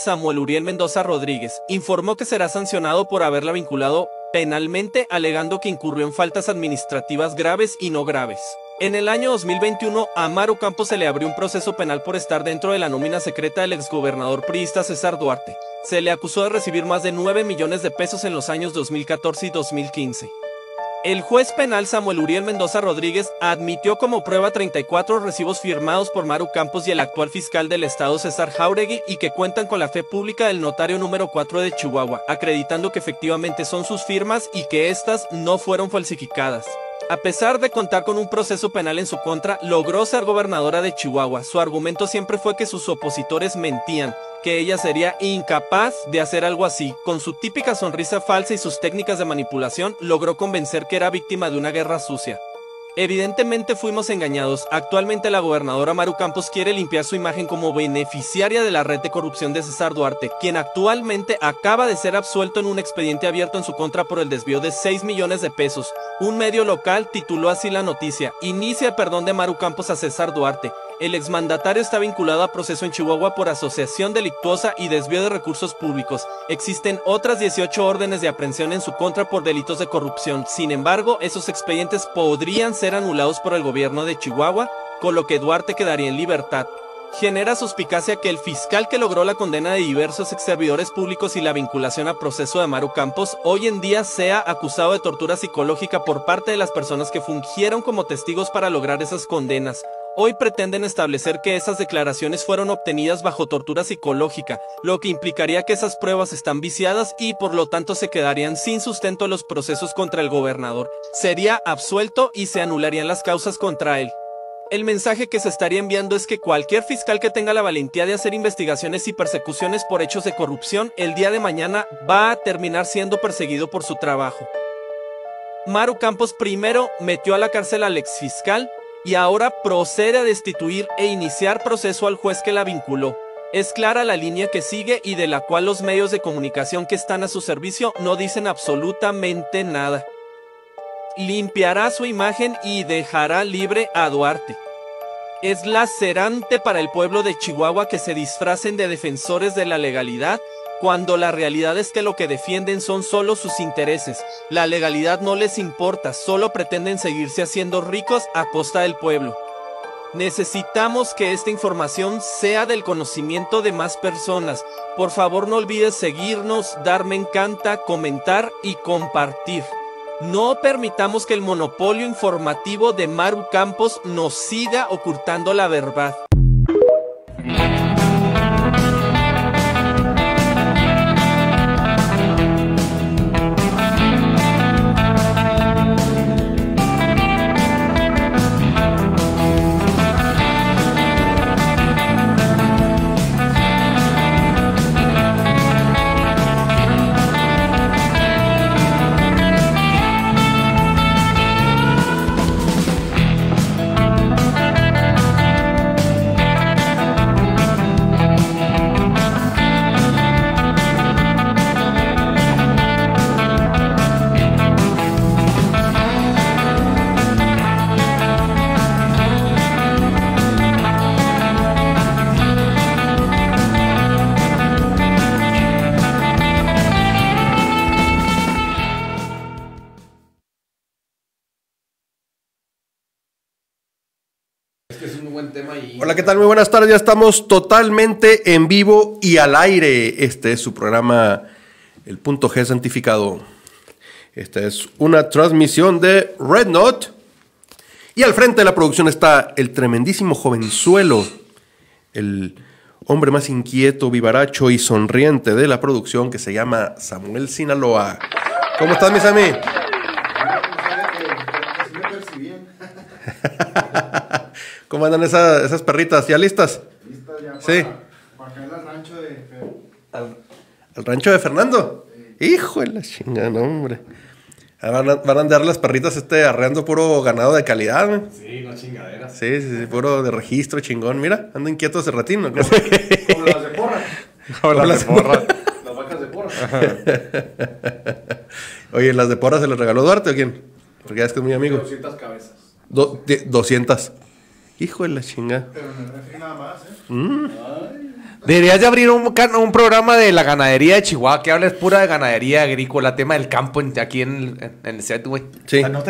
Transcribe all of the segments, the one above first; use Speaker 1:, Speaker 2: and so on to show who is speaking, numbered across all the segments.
Speaker 1: Samuel Uriel Mendoza Rodríguez, informó que será sancionado por haberla vinculado penalmente alegando que incurrió en faltas administrativas graves y no graves. En el año 2021, a Amaro Campos se le abrió un proceso penal por estar dentro de la nómina secreta del exgobernador priista César Duarte. Se le acusó de recibir más de 9 millones de pesos en los años 2014 y 2015. El juez penal Samuel Uriel Mendoza Rodríguez admitió como prueba 34 recibos firmados por Maru Campos y el actual fiscal del estado César Jauregui y que cuentan con la fe pública del notario número 4 de Chihuahua, acreditando que efectivamente son sus firmas y que éstas no fueron falsificadas. A pesar de contar con un proceso penal en su contra, logró ser gobernadora de Chihuahua. Su argumento siempre fue que sus opositores mentían, que ella sería incapaz de hacer algo así. Con su típica sonrisa falsa y sus técnicas de manipulación, logró convencer que era víctima de una guerra sucia. Evidentemente fuimos engañados. Actualmente la gobernadora Maru Campos quiere limpiar su imagen como beneficiaria de la red de corrupción de César Duarte, quien actualmente acaba de ser absuelto en un expediente abierto en su contra por el desvío de 6 millones de pesos. Un medio local tituló así la noticia. Inicia el perdón de Maru Campos a César Duarte. El exmandatario está vinculado a proceso en Chihuahua por asociación delictuosa y desvío de recursos públicos. Existen otras 18 órdenes de aprehensión en su contra por delitos de corrupción. Sin embargo, esos expedientes podrían ser anulados por el gobierno de Chihuahua, con lo que Duarte quedaría en libertad. Genera suspicacia que el fiscal que logró la condena de diversos exservidores públicos y la vinculación a proceso de Maru Campos hoy en día sea acusado de tortura psicológica por parte de las personas que fungieron como testigos para lograr esas condenas. Hoy pretenden establecer que esas declaraciones fueron obtenidas bajo tortura psicológica, lo que implicaría que esas pruebas están viciadas y por lo tanto se quedarían sin sustento los procesos contra el gobernador. Sería absuelto y se anularían las causas contra él. El mensaje que se estaría enviando es que cualquier fiscal que tenga la valentía de hacer investigaciones y persecuciones por hechos de corrupción el día de mañana va a terminar siendo perseguido por su trabajo. Maru Campos primero metió a la cárcel al exfiscal y ahora procede a destituir e iniciar proceso al juez que la vinculó. Es clara la línea que sigue y de la cual los medios de comunicación que están a su servicio no dicen absolutamente nada. Limpiará su imagen y dejará libre a Duarte. Es lacerante para el pueblo de Chihuahua que se disfracen de defensores de la legalidad cuando la realidad es que lo que defienden son solo sus intereses. La legalidad no les importa, solo pretenden seguirse haciendo ricos a costa del pueblo. Necesitamos que esta información sea del conocimiento de más personas. Por favor no olvides seguirnos, dar me encanta, comentar y compartir. No permitamos que el monopolio informativo de Maru Campos nos siga ocultando la verdad.
Speaker 2: Hola, ¿qué tal? Muy buenas tardes. Ya estamos totalmente en vivo y al aire. Este es su programa El Punto G Santificado. Esta es una transmisión de Red Note. Y al frente de la producción está el tremendísimo jovenzuelo, el hombre más inquieto, vivaracho y sonriente de la producción que se llama Samuel Sinaloa. ¿Cómo estás, mis amigos? ¿Cómo andan esas, perritas? ¿Ya listas? Listas ya. Para, sí.
Speaker 3: Para al rancho de Fernando.
Speaker 2: ¿Al, rancho de Fernando? Sí. Hijo de la chingada, hombre. Ah, van a, andar las perritas este arreando puro ganado de calidad, ¿no?
Speaker 3: Sí, no chingadera.
Speaker 2: Sí, sí, sí, puro de registro chingón. Mira, andan inquieto hace ratín, ¿no? Como las de porra. las, de porra. Las vacas de porra. Oye, ¿las de porra se las regaló Duarte o quién? Porque ya es que es muy amigo. 200 cabezas. 200. Hijo de la chingada. Pero nada más, ¿eh? Mm. Deberías de abrir un, un,
Speaker 3: programa de la ganadería de Chihuahua, que hables pura de ganadería agrícola, tema del campo aquí en, el
Speaker 2: set, güey. Sí, no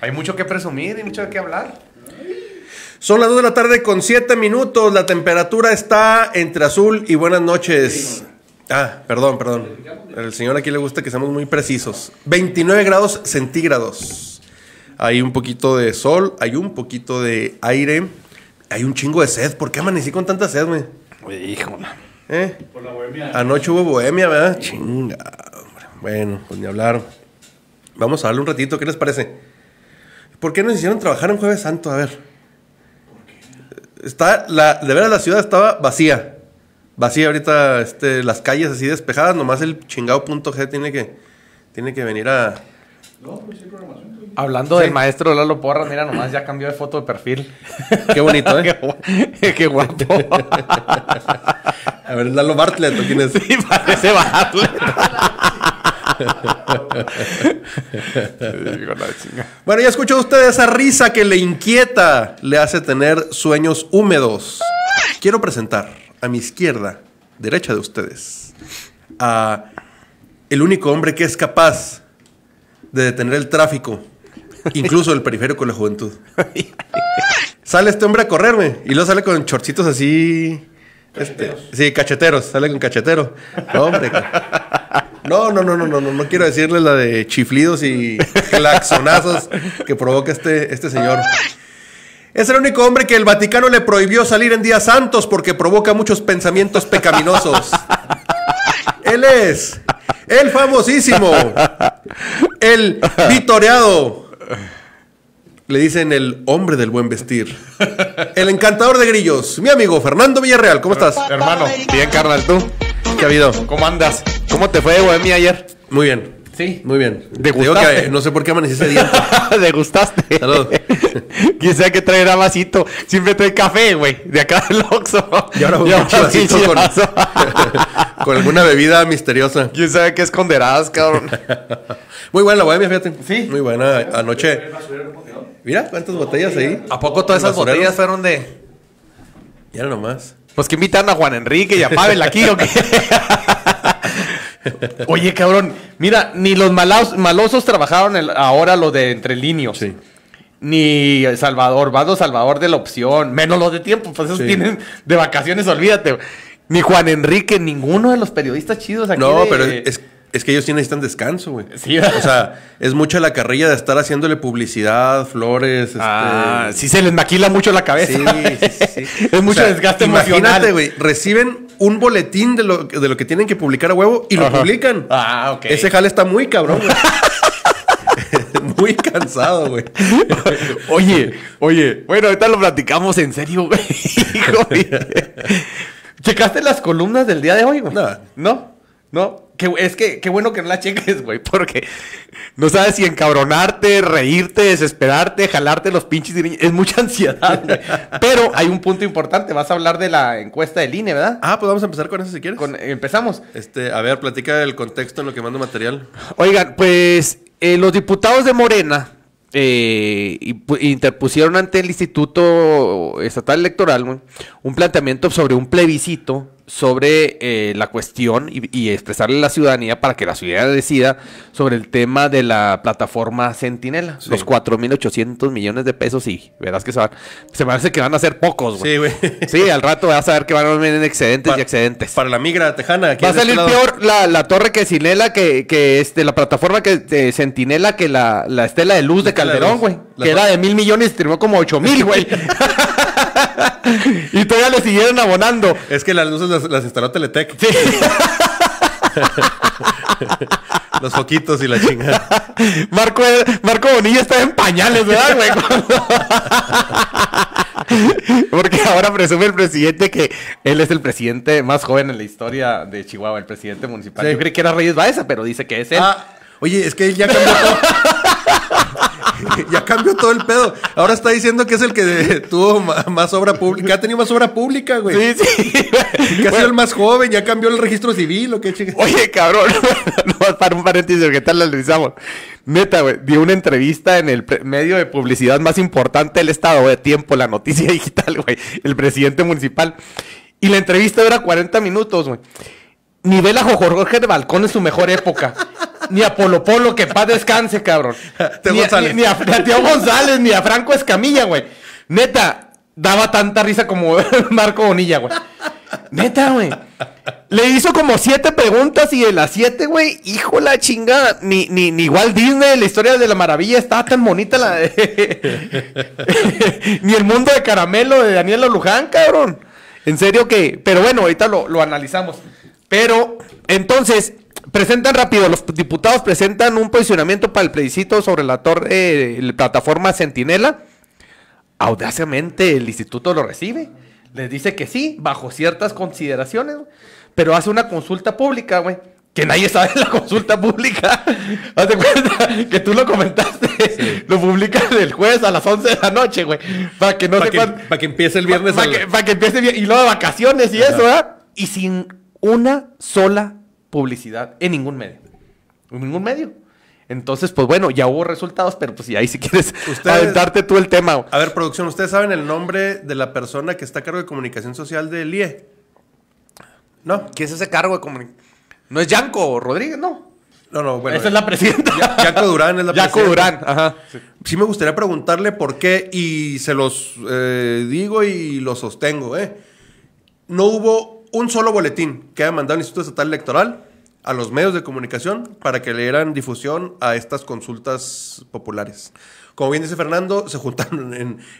Speaker 2: Hay mucho que presumir
Speaker 3: y mucho que hablar.
Speaker 2: Son las 2 de la tarde con 7 minutos. La temperatura está entre azul y buenas noches. Ah, perdón, perdón. El señor aquí le gusta que seamos muy precisos. 29 grados centígrados hay un poquito de sol, hay un poquito de aire, hay un chingo de sed. ¿Por qué amanecí con tanta sed, güey? Híjole. ¿Eh? Por la bohemia. Anoche hubo bohemia, ¿verdad? Chinga. Bueno, pues ni hablar. Vamos a darle un ratito, ¿qué les parece? ¿Por qué nos hicieron trabajar en Jueves Santo? A ver. Está la, de veras la ciudad estaba vacía. Vacía ahorita, este, las calles así despejadas, nomás el chingado punto G tiene que, tiene que venir a. No,
Speaker 3: pues sí, programación. Hablando del maestro Lalo Porras, mira nomás, ya cambió de foto
Speaker 2: de perfil. Qué bonito, ¿eh? Qué, guapo. A ver, Lalo Bartlett, quién Sí, parece Bartlett. bueno, ya escuchó usted esa risa que le inquieta, le hace tener sueños húmedos. Quiero presentar a mi izquierda, derecha de ustedes, a el único hombre que es capaz de detener el tráfico Incluso el periférico con la juventud. sale este hombre a correrme y luego sale con chorcitos así. Este, sí, cacheteros, sale con cachetero. No, hombre. No, no, no, no, no, no, quiero decirle la de chiflidos y claxonazos que provoca este, este señor. Es el único hombre que el Vaticano le prohibió salir en días santos porque provoca muchos pensamientos pecaminosos. Él es el famosísimo, el vitoreado, le dicen el hombre del buen vestir. El encantador de grillos. Mi amigo Fernando Villarreal, ¿cómo estás? Hermano, bien, carnal, ¿tú? ¿Qué ha habido? ¿Cómo andas? ¿Cómo te fue de ayer? Muy bien. Sí. Muy bien. De Digo no sé por qué amaneciste día. ¿Degustaste? Salud. Quien sea que traerá vasito. Siempre trae café, güey. De acá del Oxxo. Y ahora un vasito con... Con alguna bebida misteriosa. ¿Quién sabe qué esconderás, cabrón? Muy buena la bohemia, fíjate. Sí. Muy buena. Anoche. Mira cuántas botellas ahí. ¿A poco todas esas botellas fueron de.? Ya nomás. Pues que invitan a Juan Enrique y a
Speaker 3: Pavel aquí, ¿o qué? Oye, cabrón, mira, ni los malos, malosos trabajaron ahora lo de entre líneos. Sí. Ni Salvador, Vado Salvador de la opción, menos los de tiempo, pues esos tienen de vacaciones, olvídate. Ni Juan Enrique, ninguno de los periodistas chidos aquí. No, pero es,
Speaker 2: que ellos sí necesitan descanso, güey. Sí, O sea, es mucha la carrilla de estar haciéndole publicidad, flores. Este, ah, sí,
Speaker 3: se les maquila mucho la cabeza. Sí, sí,
Speaker 2: sí. es mucho desgaste emocional. Imagínate, güey. Reciben un boletín de lo, de lo que tienen que publicar a huevo y lo publican. Ah, ok. Ese jale está muy cabrón, güey. muy cansado, güey. oye, oye,
Speaker 3: bueno, ahorita lo platicamos en serio, güey. Hijo, ¿Checaste las columnas del día de hoy, güey? No. No, no. es que qué bueno que no la cheques, güey, porque no sabes si encabronarte, reírte, desesperarte, jalarte los pinches. Es mucha
Speaker 2: ansiedad, güey. Pero hay un punto importante. Vas a hablar de la encuesta del INE, ¿verdad? Ah, pues vamos a empezar con eso si quieres. empezamos. Este, a ver, platica el contexto en lo que mando material. Oigan,
Speaker 3: pues eh, los diputados de Morena eh, interpusieron ante el Instituto Estatal Electoral un planteamiento sobre un plebiscito sobre eh, la cuestión y, y, expresarle a la ciudadanía para que la ciudadanía decida sobre el tema de la plataforma Centinela. Los 4.800 millones de pesos, Y verás que se van. Se parece que van a ser pocos, güey. Sí, Sí, al rato vas a ver que van a venir en excedentes y excedentes.
Speaker 2: Para la migra tejana. Va a este salir peor
Speaker 3: la, torre que Sinela, que, que este, la plataforma que Centinela, que la, estela de luz de Calderón, güey. Que era de mil millones y terminó como ocho mil,
Speaker 1: güey.
Speaker 2: y todavía le siguieron abonando. Es que las luces las, instaló Teletec. Los foquitos y la chingada. Marco, Marco Bonilla está en pañales, ¿verdad, güey?
Speaker 3: Porque ahora presume el presidente que él es el presidente más joven en la historia de Chihuahua, el presidente municipal. Yo creí que era Reyes Baeza, pero dice que es él. Ah, Oye, es
Speaker 2: que él ya cambió todo. ya cambió todo el pedo. Ahora está diciendo que es el que tuvo más obra pública. Que Ha tenido más obra pública, güey. Sí, sí. Que ha sido el más joven. Ya cambió el registro civil o qué Oye, cabrón.
Speaker 3: no, para un paréntesis, ¿Qué tal la analizamos. Neta, güey, dio una entrevista en el medio de publicidad más importante del estado, de Tiempo, la noticia digital, güey. El presidente municipal. Y la entrevista dura 40 minutos, güey. Nivel a Jorge de Balcón en su mejor época ni a Polo Polo, que paz descanse, cabrón. ni, González. Ni, a, González, ni a Franco Escamilla, güey. Neta, daba tanta risa como Marco Bonilla, güey. Neta, güey. Le hizo como siete preguntas y de las siete, güey, hijo la chingada. Ni, ni, ni Walt Disney, la historia de la maravilla, estaba tan bonita la ni el mundo de caramelo de Daniela Luján, cabrón. En serio que. Pero bueno, ahorita lo, lo analizamos. Pero, entonces, presentan rápido, los diputados presentan un posicionamiento para el plebiscito sobre la torre, eh, plataforma Centinela. Audacemente el instituto lo recibe, les dice que sí, bajo ciertas consideraciones, pero hace una consulta pública, güey. Que nadie sabe la consulta pública. Hazte cuenta que tú lo comentaste. Lo publica el jueves a las 11 de la noche, güey.
Speaker 2: Para que no para que empiece el viernes. Para,
Speaker 3: que, empiece Y luego de vacaciones y eso, ¿verdad? Y sin una sola publicidad en ningún medio. En ningún medio.
Speaker 2: Entonces, pues bueno, ya hubo resultados, pero pues y ahí si quieres aventarte tú el tema. A ver, producción, ¿ustedes saben el nombre de la persona que está a cargo de comunicación social del IE? ¿No? ¿Quién es ese cargo de comunicación? No es Yanko Rodríguez, no. No, no, bueno. Esa es la presidenta. Yanko Durán es la presidenta. Yanko Durán, ajá. Sí. me gustaría preguntarle por qué, y se los eh, digo y lo sostengo, ¿eh? No hubo un solo boletín que ha mandado el Instituto Estatal Electoral a los medios de comunicación para que le dieran difusión a estas consultas populares. Como bien dice Fernando, se juntaron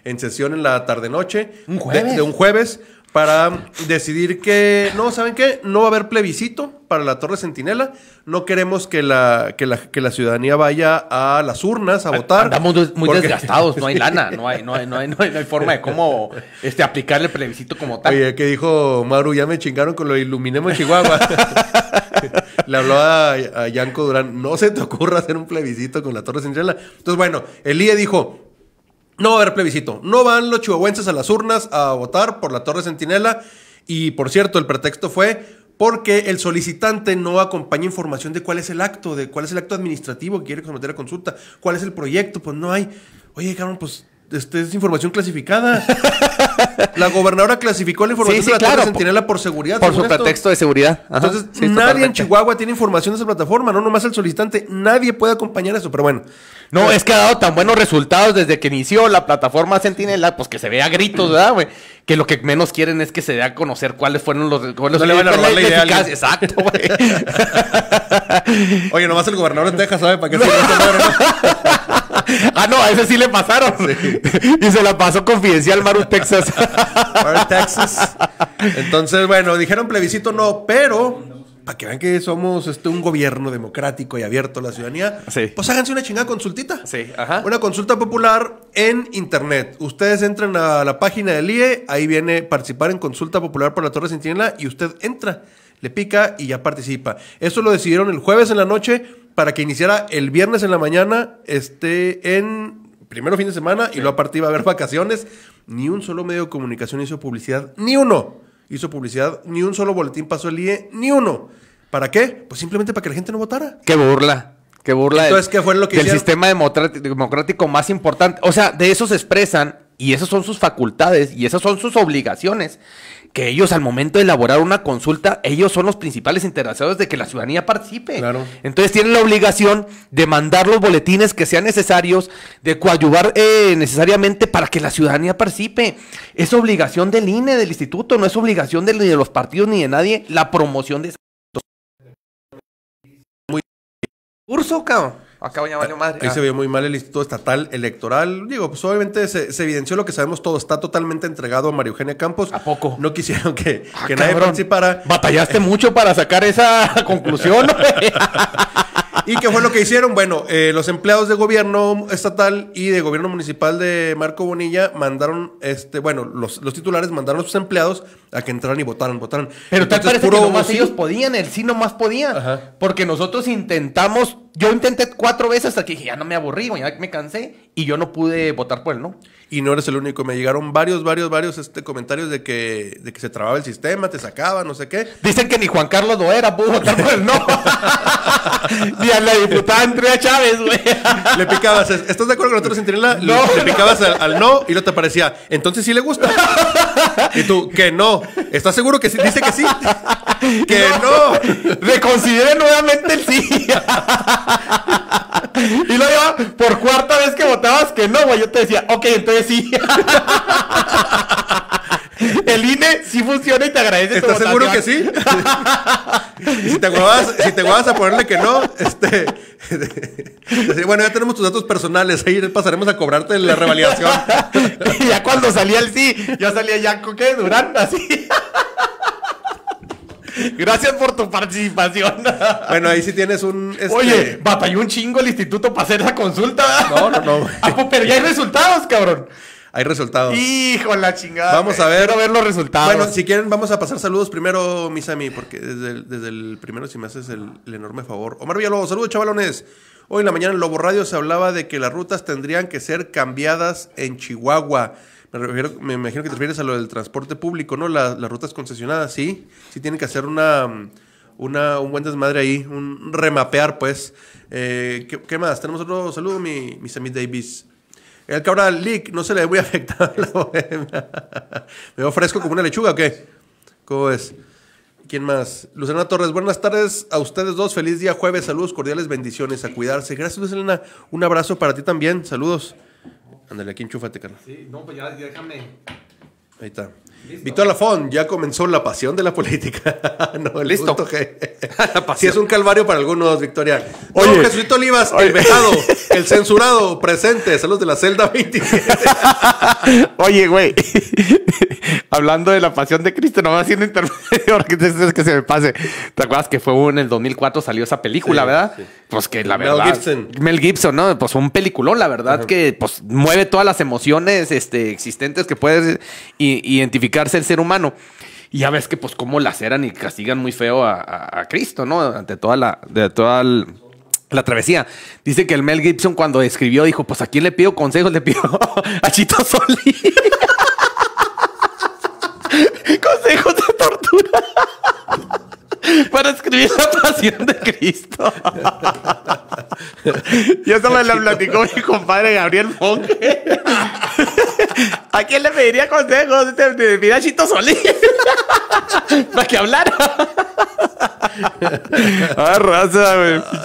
Speaker 2: en, sesión en la tarde-noche de, un jueves para decidir que, no, ¿saben qué? No va a haber plebiscito para la Torre Centinela. No queremos que la, que la, que la ciudadanía vaya a las urnas a votar. Estamos muy desgastados, no hay lana, no
Speaker 3: hay, no hay, no hay, no hay forma de cómo este,
Speaker 2: aplicarle plebiscito como tal. Oye, que dijo Maru, ya me chingaron con lo iluminemos Chihuahua. Le habló a, a Yanko Durán, no se te ocurra hacer un plebiscito con la Torre Centinela. Entonces, bueno, el IE dijo, no va a haber plebiscito. No van los chihuahuenses a las urnas a votar por la Torre Centinela. Y por cierto, el pretexto fue porque el solicitante no acompaña información de cuál es el acto, de cuál es el acto administrativo que quiere someter a consulta, cuál es el proyecto, pues no hay. Oye, cabrón, pues este es información clasificada. la gobernadora clasificó la información de la plataforma Centinela por seguridad. Por su pretexto de seguridad. Entonces, nadie en Chihuahua tiene información de esa plataforma, no nomás el solicitante. Nadie puede acompañar eso, pero bueno. No, es que ha dado tan buenos resultados desde que inició la plataforma Centinela,
Speaker 3: pues que se vea gritos, ¿verdad, güey? Que lo que menos quieren es que se dé a conocer cuáles fueron los. Cuáles le van Exacto,
Speaker 2: güey. Oye, nomás el gobernador de Texas sabe para qué ah, no, a ese sí le pasaron. y se la pasó confidencial Maru Texas. Maru Texas. Entonces, bueno, dijeron plebiscito no, pero para que vean que somos este, un gobierno democrático y abierto a la ciudadanía, pues háganse una chingada consultita. Sí, ajá. Una consulta popular en internet. Ustedes entran a la página del IE, ahí viene participar en consulta popular por la Torre Centinela y usted entra, le pica y ya participa. Eso lo decidieron el jueves en la noche para que iniciara el viernes en la mañana, esté en primero fin de semana y luego aparte iba a haber vacaciones. Ni un solo medio de comunicación hizo publicidad, ni uno hizo publicidad, ni un solo boletín pasó el IE, ni uno. ¿Para qué? Pues simplemente para que la gente no votara. ¡Qué burla! ¡Qué burla!
Speaker 3: Entonces, ¿qué fue lo que del sistema democrático más importante. O sea, de eso se expresan y esas son sus facultades y esas son sus obligaciones que ellos al momento de elaborar una consulta, ellos son los principales interesados de que la ciudadanía participe. Entonces tienen la obligación de mandar los boletines que sean necesarios, de coadyuvar eh, necesariamente para que la ciudadanía participe. Es obligación del INE, del instituto, no es obligación de, ni de los partidos ni de nadie
Speaker 2: la promoción de... Muy curso, cabrón
Speaker 3: acá ah, ah, madre. Ahí se ah.
Speaker 2: vio muy mal el Instituto Estatal Electoral. Digo, pues obviamente se, evidenció lo que sabemos todo. Está totalmente entregado a María Eugenia Campos. ¿A poco? No quisieron que, que nadie participara. Batallaste mucho para sacar esa conclusión. ¿Y qué fue lo que hicieron? Bueno, eh, los empleados de gobierno estatal y de gobierno municipal de Marco Bonilla mandaron, este, bueno, los, titulares mandaron a sus empleados a que entraran y votaran, votaran. Pero que nomás ellos podían, el sí nomás podía. Porque nosotros intentamos, yo intenté
Speaker 3: cuatro veces hasta que dije, ya no me aburrí, ya me cansé,
Speaker 2: y yo no pude votar por él, ¿no? y no eres el único. Me llegaron varios, varios, varios este, comentarios de que, de que se trababa el sistema, te sacaba, no sé qué. Dicen que ni Juan Carlos era, pudo votar por el no. ni a la diputada Andrea
Speaker 1: Chávez, güey.
Speaker 2: le picabas, ¿estás de acuerdo con nosotros, Centinela? No, le, picabas Al, no y no te parecía, entonces sí le gusta. y tú, que no. ¿Estás seguro que sí? Dice que sí. que no. no. Reconsidere nuevamente el sí
Speaker 3: y luego por cuarta vez que votabas que no, güey, yo te decía, ok, entonces sí.
Speaker 2: El INE sí funciona y te agradece. ¿Estás seguro que sí? y si te vas si te a ponerle que no, este, este. bueno, ya tenemos tus datos personales, ahí pasaremos a cobrarte la revalidación.
Speaker 4: y ya
Speaker 3: cuando salía el sí, ya salía ya qué Durán, así.
Speaker 2: Gracias por tu participación. Bueno, ahí sí tienes un. Este, Oye, batalló un chingo el instituto para hacer la consulta. No, no, no. Ah, pero ya hay resultados, cabrón. Hay resultados.
Speaker 3: Hijo la chingada. Vamos a ver. Quiero ver los
Speaker 2: resultados. Bueno, si quieren, vamos a pasar saludos primero, Misami, porque desde el, desde el primero, si me haces el, enorme favor. Omar Villalobos, saludos, chavalones. Hoy en la mañana en Lobo Radio se hablaba de que las rutas tendrían que ser cambiadas en Chihuahua. Me, refiero, me imagino que te refieres a lo del transporte público, ¿no? las rutas concesionadas, sí. Sí tienen que hacer una, una, un buen desmadre ahí, un remapear, pues. Eh, ¿qué, más? Tenemos otro saludo, mi, mi Davis. El cabral Lick, no se le voy a afectar este. ¿Me veo fresco como una lechuga o qué? ¿Cómo es? ¿Quién más? Luciana Torres, buenas tardes a ustedes dos. Feliz día jueves. Saludos cordiales, bendiciones, a cuidarse. Gracias, Luciana. Un abrazo para ti también. Saludos. Ándale, aquí enchúfate, Carlos.
Speaker 3: Sí, no, pues ya, ya
Speaker 1: déjame.
Speaker 2: Ahí está. Víctor Lafón, ya comenzó la pasión de la política. no, Listo. Si es un calvario para algunos, Victoria. Oye, Jesuito Olivas, el el censurado, presente. Saludos de la celda 27. oye, güey. Hablando de la pasión de Cristo, no va haciendo intermedio que es que
Speaker 3: se me pase. ¿Te acuerdas que fue en el 2004 salió esa película, verdad? Pues que la verdad. Mel Gibson. Mel Gibson, ¿no? Pues un peliculón, la verdad, que pues mueve todas las emociones este, existentes que puedes identificar el ser humano. Y ya ves que, pues, cómo laceran y castigan muy feo a, Cristo, ¿no? Ante toda la. De toda la travesía. Dice que el Mel Gibson, cuando escribió, dijo: Pues aquí le pido consejos, le pido a Chito Solí. consejos de tortura para escribir la pasión de Cristo. Yo eso le lo platicó mi compadre Gabriel Monge. ¿A quién le pediría consejos? Este, mira Chito Solís. Para que hablara.
Speaker 2: ah, raza, güey. Ah,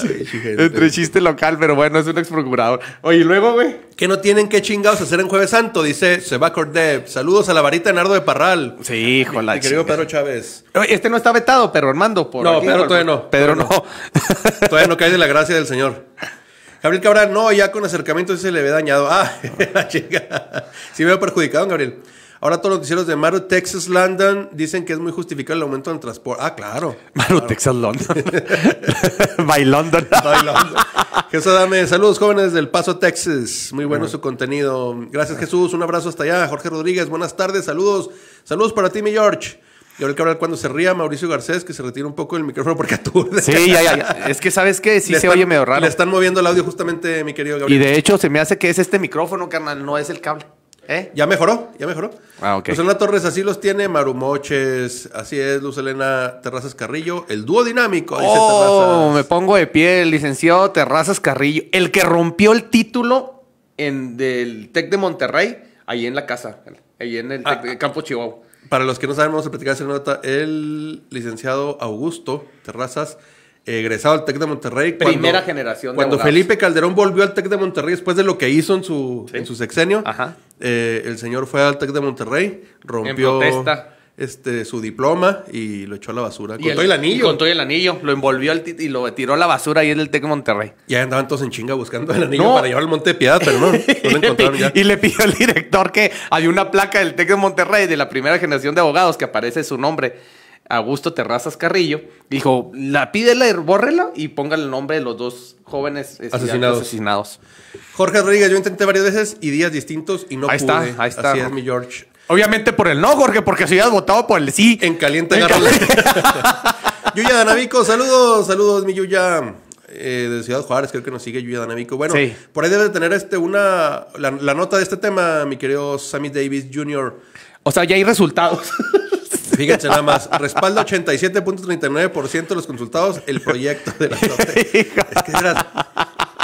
Speaker 2: Entre chiste local, pero bueno, es un ex procurador. Oye, ¿y luego, güey. Que no tienen qué chingados hacer en Jueves Santo, dice Seba Dev, Saludos a la varita de Nardo de Parral. Sí, hijo la Mi querido Pedro
Speaker 3: Chávez. Este no está vetado,
Speaker 2: pero Armando, no, Pedro todavía no. Pedro no. todavía no cae de la gracia del Señor. Gabriel Cabral, no, ya con acercamiento se le ve dañado. Ah, la chica. Sí veo perjudicado, Gabriel. Ahora todos los noticieros de Maru, Texas, London dicen que es muy justificado el aumento del transporte. Ah, claro. Maru, Texas, London. By London. London. Jesús dame saludos jóvenes del Paso, Texas. Muy bueno su contenido. Gracias Jesús, un abrazo hasta allá. Jorge Rodríguez, buenas tardes, saludos. Saludos para ti, mi George. Y ahora que hablar cuando se ría Mauricio Garcés, que se retira un poco del micrófono porque tú Sí, ya, ya, Es que, ¿sabes que Sí se oye medio raro. Le están moviendo el audio
Speaker 3: justamente, mi querido Gabriel. Y de hecho, se me hace que es este micrófono, carnal, no es el cable. ¿Eh? Ya mejoró,
Speaker 2: ya mejoró. Ah, ok. Luz Torres así los tiene, Marumoches, así es, Luz Elena Terrazas Carrillo, el dúo dinámico, oh,
Speaker 3: Me pongo de pie, el licenciado Terrazas Carrillo,
Speaker 2: el que rompió el título en, del TEC de Monterrey, ahí en la casa, ahí en el ah, Campo Chihuahua. Para los que no saben, vamos a platicar esa nota. El licenciado Augusto Terrazas, egresado al TEC de Monterrey. Primera generación. cuando Felipe Calderón volvió al TEC de Monterrey después de lo que hizo en su, en su sexenio, eh, el señor fue al TEC de Monterrey, rompió este, su diploma y lo echó a la basura. con el, el anillo.
Speaker 3: con el anillo. Lo envolvió al y lo tiró a la basura ahí en el TEC Monterrey.
Speaker 2: Ya andaban todos en chinga buscando el anillo para llevar
Speaker 3: al Monte de Piedad, pero no, lo encontraron ya. y le pidió al director que había una placa del TEC de Monterrey de la primera generación de abogados que aparece su nombre. Augusto Terrazas Carrillo, dijo, la pídela, bórrela y póngale el nombre de los dos jóvenes este, asesinados. asesinados.
Speaker 2: Jorge Rodríguez, yo intenté varias veces y días distintos y no ahí pude. Está, ahí está. Así es, mi George. Obviamente por el no, Jorge, porque si hubieras votado por el sí. En caliente en Yuya Danavico, saludos, saludos, mi Yuya. Eh, de Ciudad Juárez, creo que nos sigue Yuya Danavico. Bueno, por ahí debe de tener este una la, nota de este tema, mi querido Sammy Davis Jr. O sea, ya hay resultados. Fíjense nada más, respalda 87.39% de los consultados el proyecto de la Es que eras,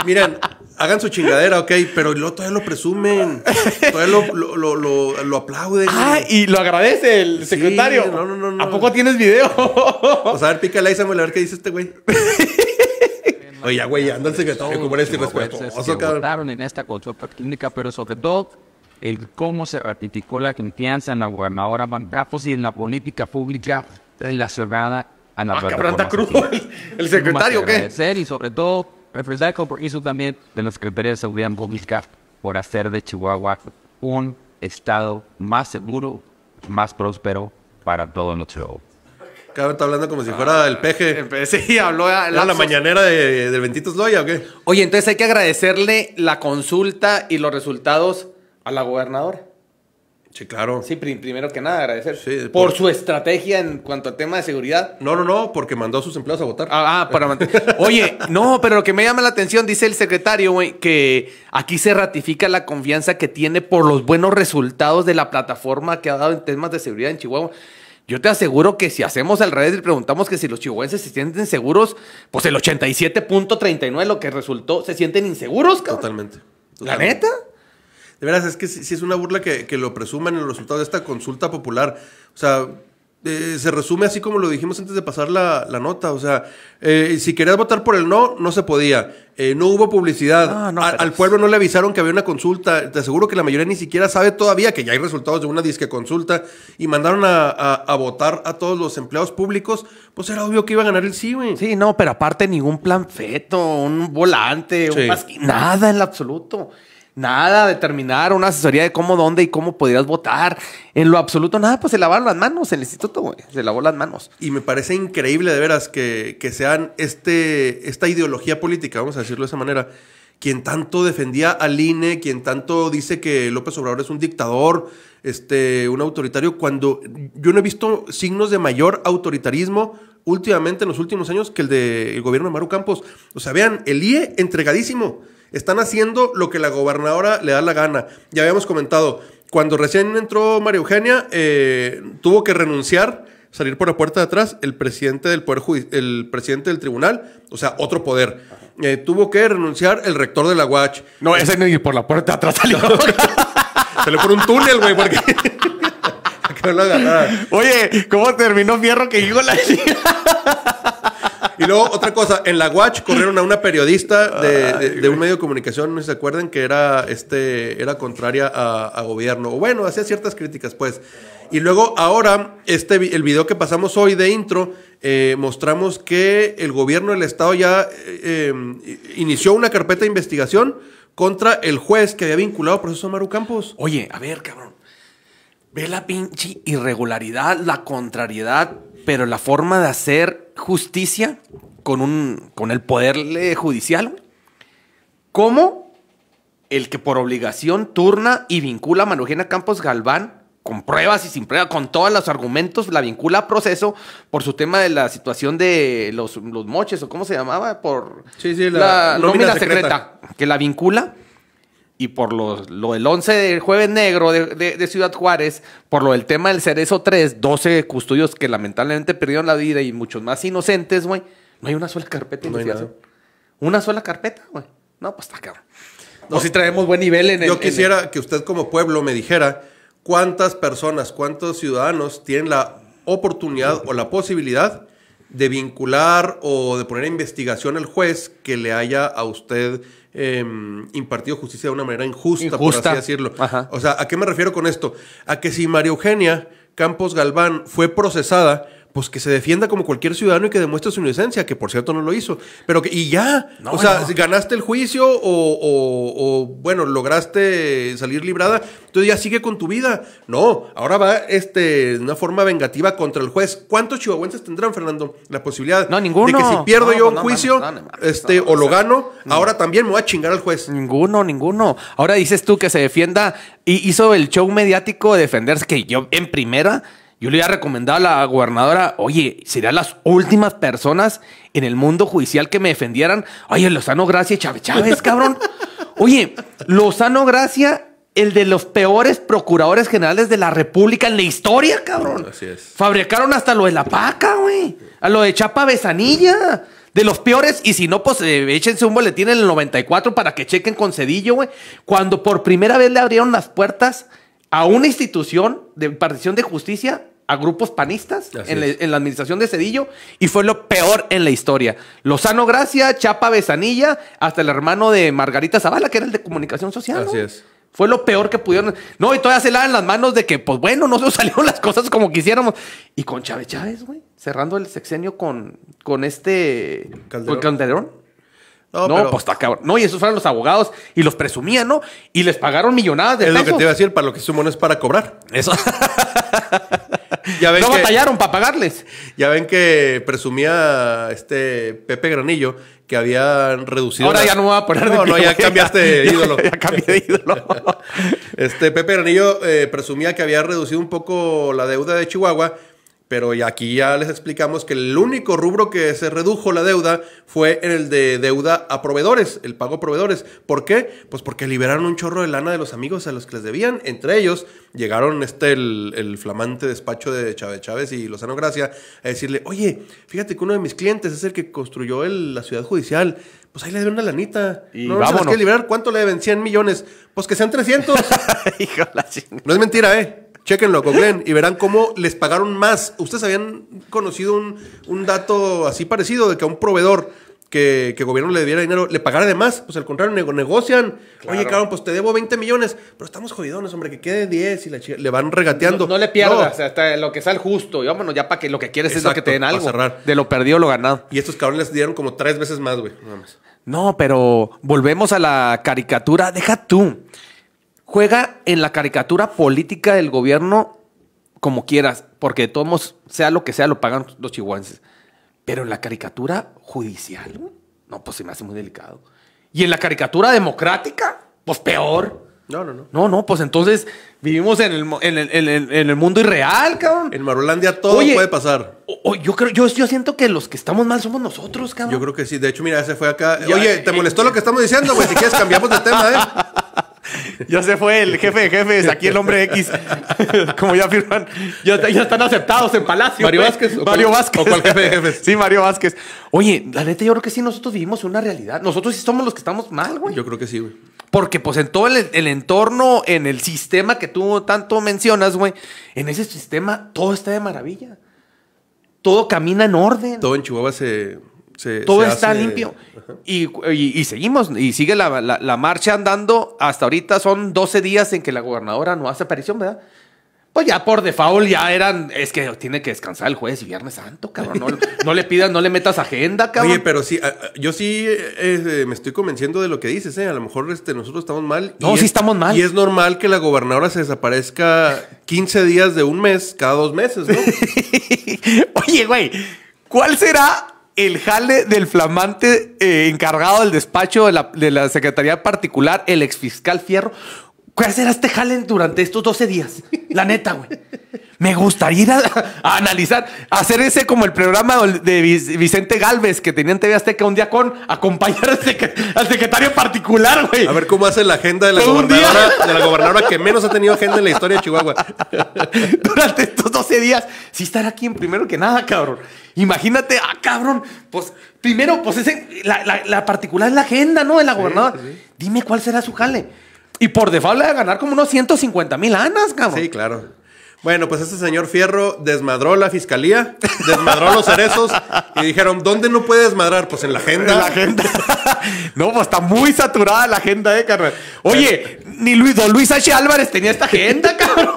Speaker 2: miren, hagan su chingadera, ok, pero luego todavía lo presumen. Todavía lo, lo, lo, lo aplauden. Ah, y lo agradece el secretario. no, no, no, ¿A poco tienes video? Pues a ver, pícale ahí, Samuel, a ver qué dice este güey. Oye, güey, anda el secretario como eres pues, irrespetuoso, cabrón. votaron en esta consulta clínica, pero sobre todo el cómo se ratificó
Speaker 3: la confianza en la gobernadora Mandrafos y en la política pública relacionada a la ah, cabrón, está crudo el, el secretario, ¿qué? Y sobre todo representar el también de la Secretaría de Seguridad Pública por hacer de Chihuahua un estado más seguro, más próspero para todos los chihuahuas.
Speaker 2: vez está hablando como si fuera el peje. Sí, habló a la,
Speaker 3: mañanera de, de Bentitos Loya, ¿o qué? Oye, entonces hay que agradecerle la consulta y los resultados a la gobernadora. Sí, claro. Sí, primero que nada, agradecer. por, su estrategia en cuanto al tema de seguridad. No, no, no, porque mandó a sus empleados a votar. Ah, ah para mantener. Oye, no, pero lo que me llama la atención, dice el secretario, güey, que aquí se ratifica la confianza que tiene por los buenos resultados de la plataforma que ha dado en temas de seguridad en Chihuahua. Yo te aseguro que si hacemos al revés y preguntamos que si los chihuahuenses se sienten seguros, pues el 87.39, lo que resultó, se sienten
Speaker 2: inseguros, cabrón. totalmente. ¿La neta? De veras, es que si es una burla que, lo presumen en el resultado de esta consulta popular. O sea, eh, se resume así como lo dijimos antes de pasar la, nota. O sea, eh, si querías votar por el no, no se podía. Eh, no hubo publicidad. al pueblo no le avisaron que había una consulta. Te aseguro que la mayoría ni siquiera sabe todavía que ya hay resultados de una disque consulta. Y mandaron a, votar a todos los empleados públicos. Pues era obvio que iba a ganar el sí, güey. Sí, no, pero aparte ningún plan feto, un volante, un
Speaker 3: nada en lo absoluto. Nada determinar una asesoría de cómo, dónde y cómo podrías votar. En lo absoluto, nada, pues se lavaron las manos el instituto, güey. Se lavó las manos.
Speaker 2: Y me parece increíble, de veras, que, sean este, esta ideología política, vamos a decirlo de esa manera, quien tanto defendía al INE, quien tanto dice que López Obrador es un dictador, este, un autoritario, cuando yo no he visto signos de mayor autoritarismo últimamente en los últimos años que el del gobierno de Maru Campos. O sea, vean, el IE entregadísimo. Están haciendo lo que la gobernadora le da la gana. Ya habíamos comentado, cuando recién entró María Eugenia, eh, tuvo que renunciar, salir por la puerta de atrás, el presidente del poder el presidente del tribunal, o sea, otro poder. Eh, tuvo que renunciar el rector de la UACH. No, ese ni por la puerta de atrás salió. salió por un túnel, güey, porque... Oye, ¿cómo terminó Fierro que llegó la... Y luego, otra cosa, en la Watch corrieron a una periodista de, un medio de comunicación, no se acuerdan, que era, este, era contraria a, gobierno. O bueno, hacía ciertas críticas, pues. Y luego, ahora, este, el video que pasamos hoy de intro, eh, mostramos que el gobierno del Estado ya eh, em, inició una carpeta de investigación contra el juez que había vinculado al proceso a Maru Campos. Oye,
Speaker 3: a ver, cabrón.
Speaker 2: Ve la pinche irregularidad, la contrariedad pero la forma de
Speaker 3: hacer justicia con, un, con el poder judicial, como el que por obligación turna y vincula a Marujena Campos Galván con pruebas y sin pruebas, con todos los argumentos, la vincula a proceso por su tema de la situación de los, moches o cómo se llamaba, por la, la secreta, que la vincula y por lo del 11 del Jueves Negro de, Ciudad Juárez, por lo del tema del Cerezo 3, 12 custodios que lamentablemente perdieron la vida y muchos más inocentes, güey, no hay una sola carpeta no Una sola carpeta, güey.
Speaker 2: No, pues está cabrón. No, pues si traemos buen nivel en el. Yo quisiera que usted, como pueblo, me dijera cuántas personas, cuántos ciudadanos tienen la oportunidad o la posibilidad de vincular o de poner a investigación al juez que le haya a usted eh, em, impartido justicia de una manera injusta, por así decirlo. O sea, ¿a qué me refiero con esto? A que si María Eugenia Campos Galván fue procesada pues que se defienda como cualquier ciudadano y que demuestre su inocencia, que por cierto no lo hizo. Pero que, y ya, o sea, ganaste el juicio o, o, o, bueno, lograste salir librada, entonces ya sigue con tu vida. No, ahora va este, una forma vengativa contra el juez. ¿Cuántos chihuahuenses tendrán, Fernando, la posibilidad no, ninguno. de que si pierdo yo pues un juicio este, o lo gano, ahora también me voy a chingar
Speaker 3: al juez? Ninguno, ninguno. Ahora dices tú que se defienda y hizo el show mediático de defenderse, que yo en primera yo le había recomendado a la gobernadora, oye, serían las últimas personas en el mundo judicial que me defendieran. Oye, Lozano Gracia y Chávez Chávez, cabrón. Oye, Lozano Gracia, el de los peores procuradores generales de la República en la historia, cabrón. Así es. Fabricaron hasta lo de la paca, güey. A lo de Chapa Besanilla. De los peores, y si no, pues eh, échense un boletín en el 94 para que chequen con Cedillo, güey. Cuando por primera vez le abrieron las puertas a una institución de partición de justicia a grupos panistas en la, administración de Cedillo y fue lo peor en la historia. Lozano Gracia, Chapa Besanilla, hasta el hermano de Margarita Zavala, que era el de comunicación social. Así es. Fue lo peor que pudieron. No, y todavía se lavan las manos de que, pues bueno, no se salieron las cosas como quisiéramos. Y con Chávez Chávez, güey, cerrando el sexenio con, con este. Con Calderón. No, pues está cabrón. No, y esos fueron los abogados y los presumían, ¿no? Y les pagaron millonadas de es Es lo que te iba a decir, para lo que no es para cobrar.
Speaker 2: Eso. ya ven no batallaron para pagarles. Ya ven que presumía este Pepe Granillo que habían reducido. Ahora ya no me voy a poner no, de No, ya cambiaste ídolo. Ya, cambié de ídolo. este Pepe Granillo eh, presumía que había reducido un poco la deuda de Chihuahua pero aquí ya les explicamos que el único rubro que se redujo la deuda fue en el de deuda a proveedores, el pago a proveedores. ¿Por qué? Pues porque liberaron un chorro de lana de los amigos a los que les debían. Entre ellos llegaron este, el, flamante despacho de Chávez Chávez y Lozano Gracia a decirle, oye, fíjate que uno de mis clientes es el que construyó la ciudad judicial. Pues ahí le deben una lanita. Y no, que liberar. ¿Cuánto le deben? 100 millones. Pues que sean 300. No es mentira, ¿eh? Chequenlo, googleen y verán cómo les pagaron más. Ustedes habían conocido un, dato así parecido de que a un proveedor que, el gobierno le debiera dinero, le pagara de más, pues al contrario, negocian. Oye, cabrón, pues te debo 20 millones, pero estamos jodidones, hombre, que quede 10 y le van regateando. No, le pierdas,
Speaker 3: hasta lo que sea el justo, y vámonos ya para que lo que quieres es lo que te den algo. De lo
Speaker 2: perdido lo ganado. Y estos cabrones les dieron como tres veces más, güey.
Speaker 3: No, pero volvemos a la caricatura, deja tú juega en la caricatura política del gobierno como quieras, porque de todos modos, sea lo que sea, lo pagan los chihuahuenses. Pero en la caricatura judicial, no, pues se me hace muy delicado. Y en la caricatura democrática, pues peor. No, no, no. No, no, pues entonces vivimos en el,
Speaker 2: en el, mundo irreal, cabrón. En Marolandia todo puede pasar. O, yo creo, yo, siento que los que estamos mal somos nosotros, cabrón. Yo creo que sí. De hecho, mira, se fue acá. Oye, ¿te eh, molestó lo eh. que estamos diciendo, Pues Si quieres, cambiamos de tema, ¿eh? ya se fue el jefe de jefes, aquí el hombre X.
Speaker 3: Como ya firman, ya, están aceptados en Palacio. Mario Vázquez. Pues. Mario Vázquez. O jefe de jefes. Sí, Mario Vázquez. Oye, la neta, yo creo que sí, nosotros vivimos una realidad. Nosotros sí somos los que estamos mal, güey. Yo creo que sí, güey. Porque, pues, en todo el entorno, en el sistema que tú tanto mencionas, güey, en ese sistema todo está de maravilla. Todo camina en orden. Todo en Chihuahua se todo está limpio. Y, seguimos, y sigue la, marcha andando. Hasta ahorita son 12 días en que la gobernadora no hace aparición, ¿verdad? Pues ya por default ya eran, es que tiene que descansar el jueves y viernes santo, cabrón. No, le pidas, no le metas agenda,
Speaker 2: cabrón. Oye, pero sí, yo sí eh, eh, me estoy convenciendo de lo que dices, ¿eh? A lo mejor este, nosotros estamos mal. No, sí estamos mal. Y es normal que la gobernadora se desaparezca 15 días de un mes, cada dos meses, ¿no? Oye, güey, ¿cuál
Speaker 3: será el jale del flamante eh, encargado del despacho de la, de la Secretaría Particular, el exfiscal Fierro. ¿Cuál será este Jalen durante estos 12 días? La neta, güey. Me gustaría ir a, analizar, hacer ese como el programa de
Speaker 2: Vicente Galvez que tenía en TV Azteca un día con acompañar al, secretario particular, güey. A ver cómo hace la agenda de la, gobernadora, de la gobernadora que menos ha tenido agenda en la historia de Chihuahua.
Speaker 3: Durante estos 12 días, si estar aquí en primero que nada, cabrón. Imagínate, ah, cabrón, pues primero, pues ese, la, particular es la agenda, ¿no? De la gobernadora.
Speaker 2: Dime cuál será su jale. Y por default le a ganar como unos 150 mil anas, cabrón. Sí, claro. Bueno, pues este señor Fierro desmadró la fiscalía, desmadró los cerezos y dijeron, ¿dónde no puede desmadrar? Pues en la agenda. En la agenda. no, pues está
Speaker 3: muy saturada
Speaker 2: la agenda, eh, carnal. Oye, ni Luis Don Luis H. Álvarez tenía esta agenda, cabrón.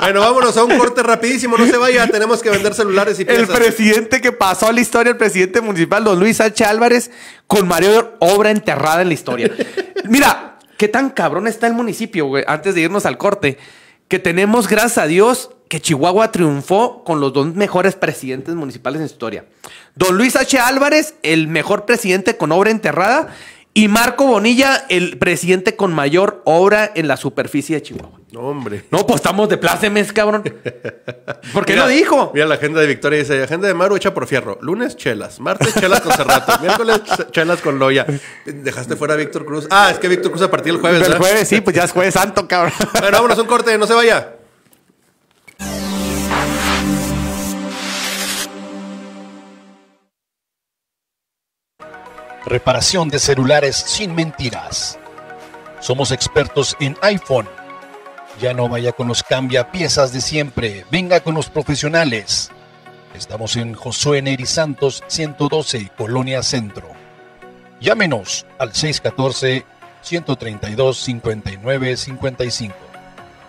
Speaker 2: Bueno, vámonos a un corte rapidísimo, no se vaya, tenemos que vender celulares y piezas. El presidente que pasó a la historia, el presidente municipal, don Luis H. Álvarez, con Mario Obra
Speaker 3: enterrada en la historia. Mira, qué tan cabrón está el municipio, güey, antes de irnos al corte, que tenemos, gracias a Dios, que Chihuahua triunfó con los dos mejores presidentes municipales en su historia. Don Luis H. Álvarez, el mejor presidente con obra enterrada, y Marco Bonilla, el presidente con mayor obra en la superficie de Chihuahua.
Speaker 2: No, hombre. No, pues estamos de plácemes, cabrón. ¿Por qué no dijo? Mira la agenda de Victoria. Dice, agenda de Maru hecha por fierro. Lunes, chelas. Martes, chelas con Cerrato. Miércoles, chelas con Loya. Dejaste fuera a Víctor Cruz. Ah, es que Víctor Cruz a partir del jueves. El jueves, sí,
Speaker 3: pues ya es jueves santo, cabrón.
Speaker 2: Bueno, vámonos, un corte. No se vaya. Reparación de celulares sin mentiras. Somos expertos en iPhone. Ya no vaya con los cambia piezas de siempre. Venga con los profesionales. Estamos en Josué Neri Santos 112, Colonia Centro. Llámenos al 614 132 59 55.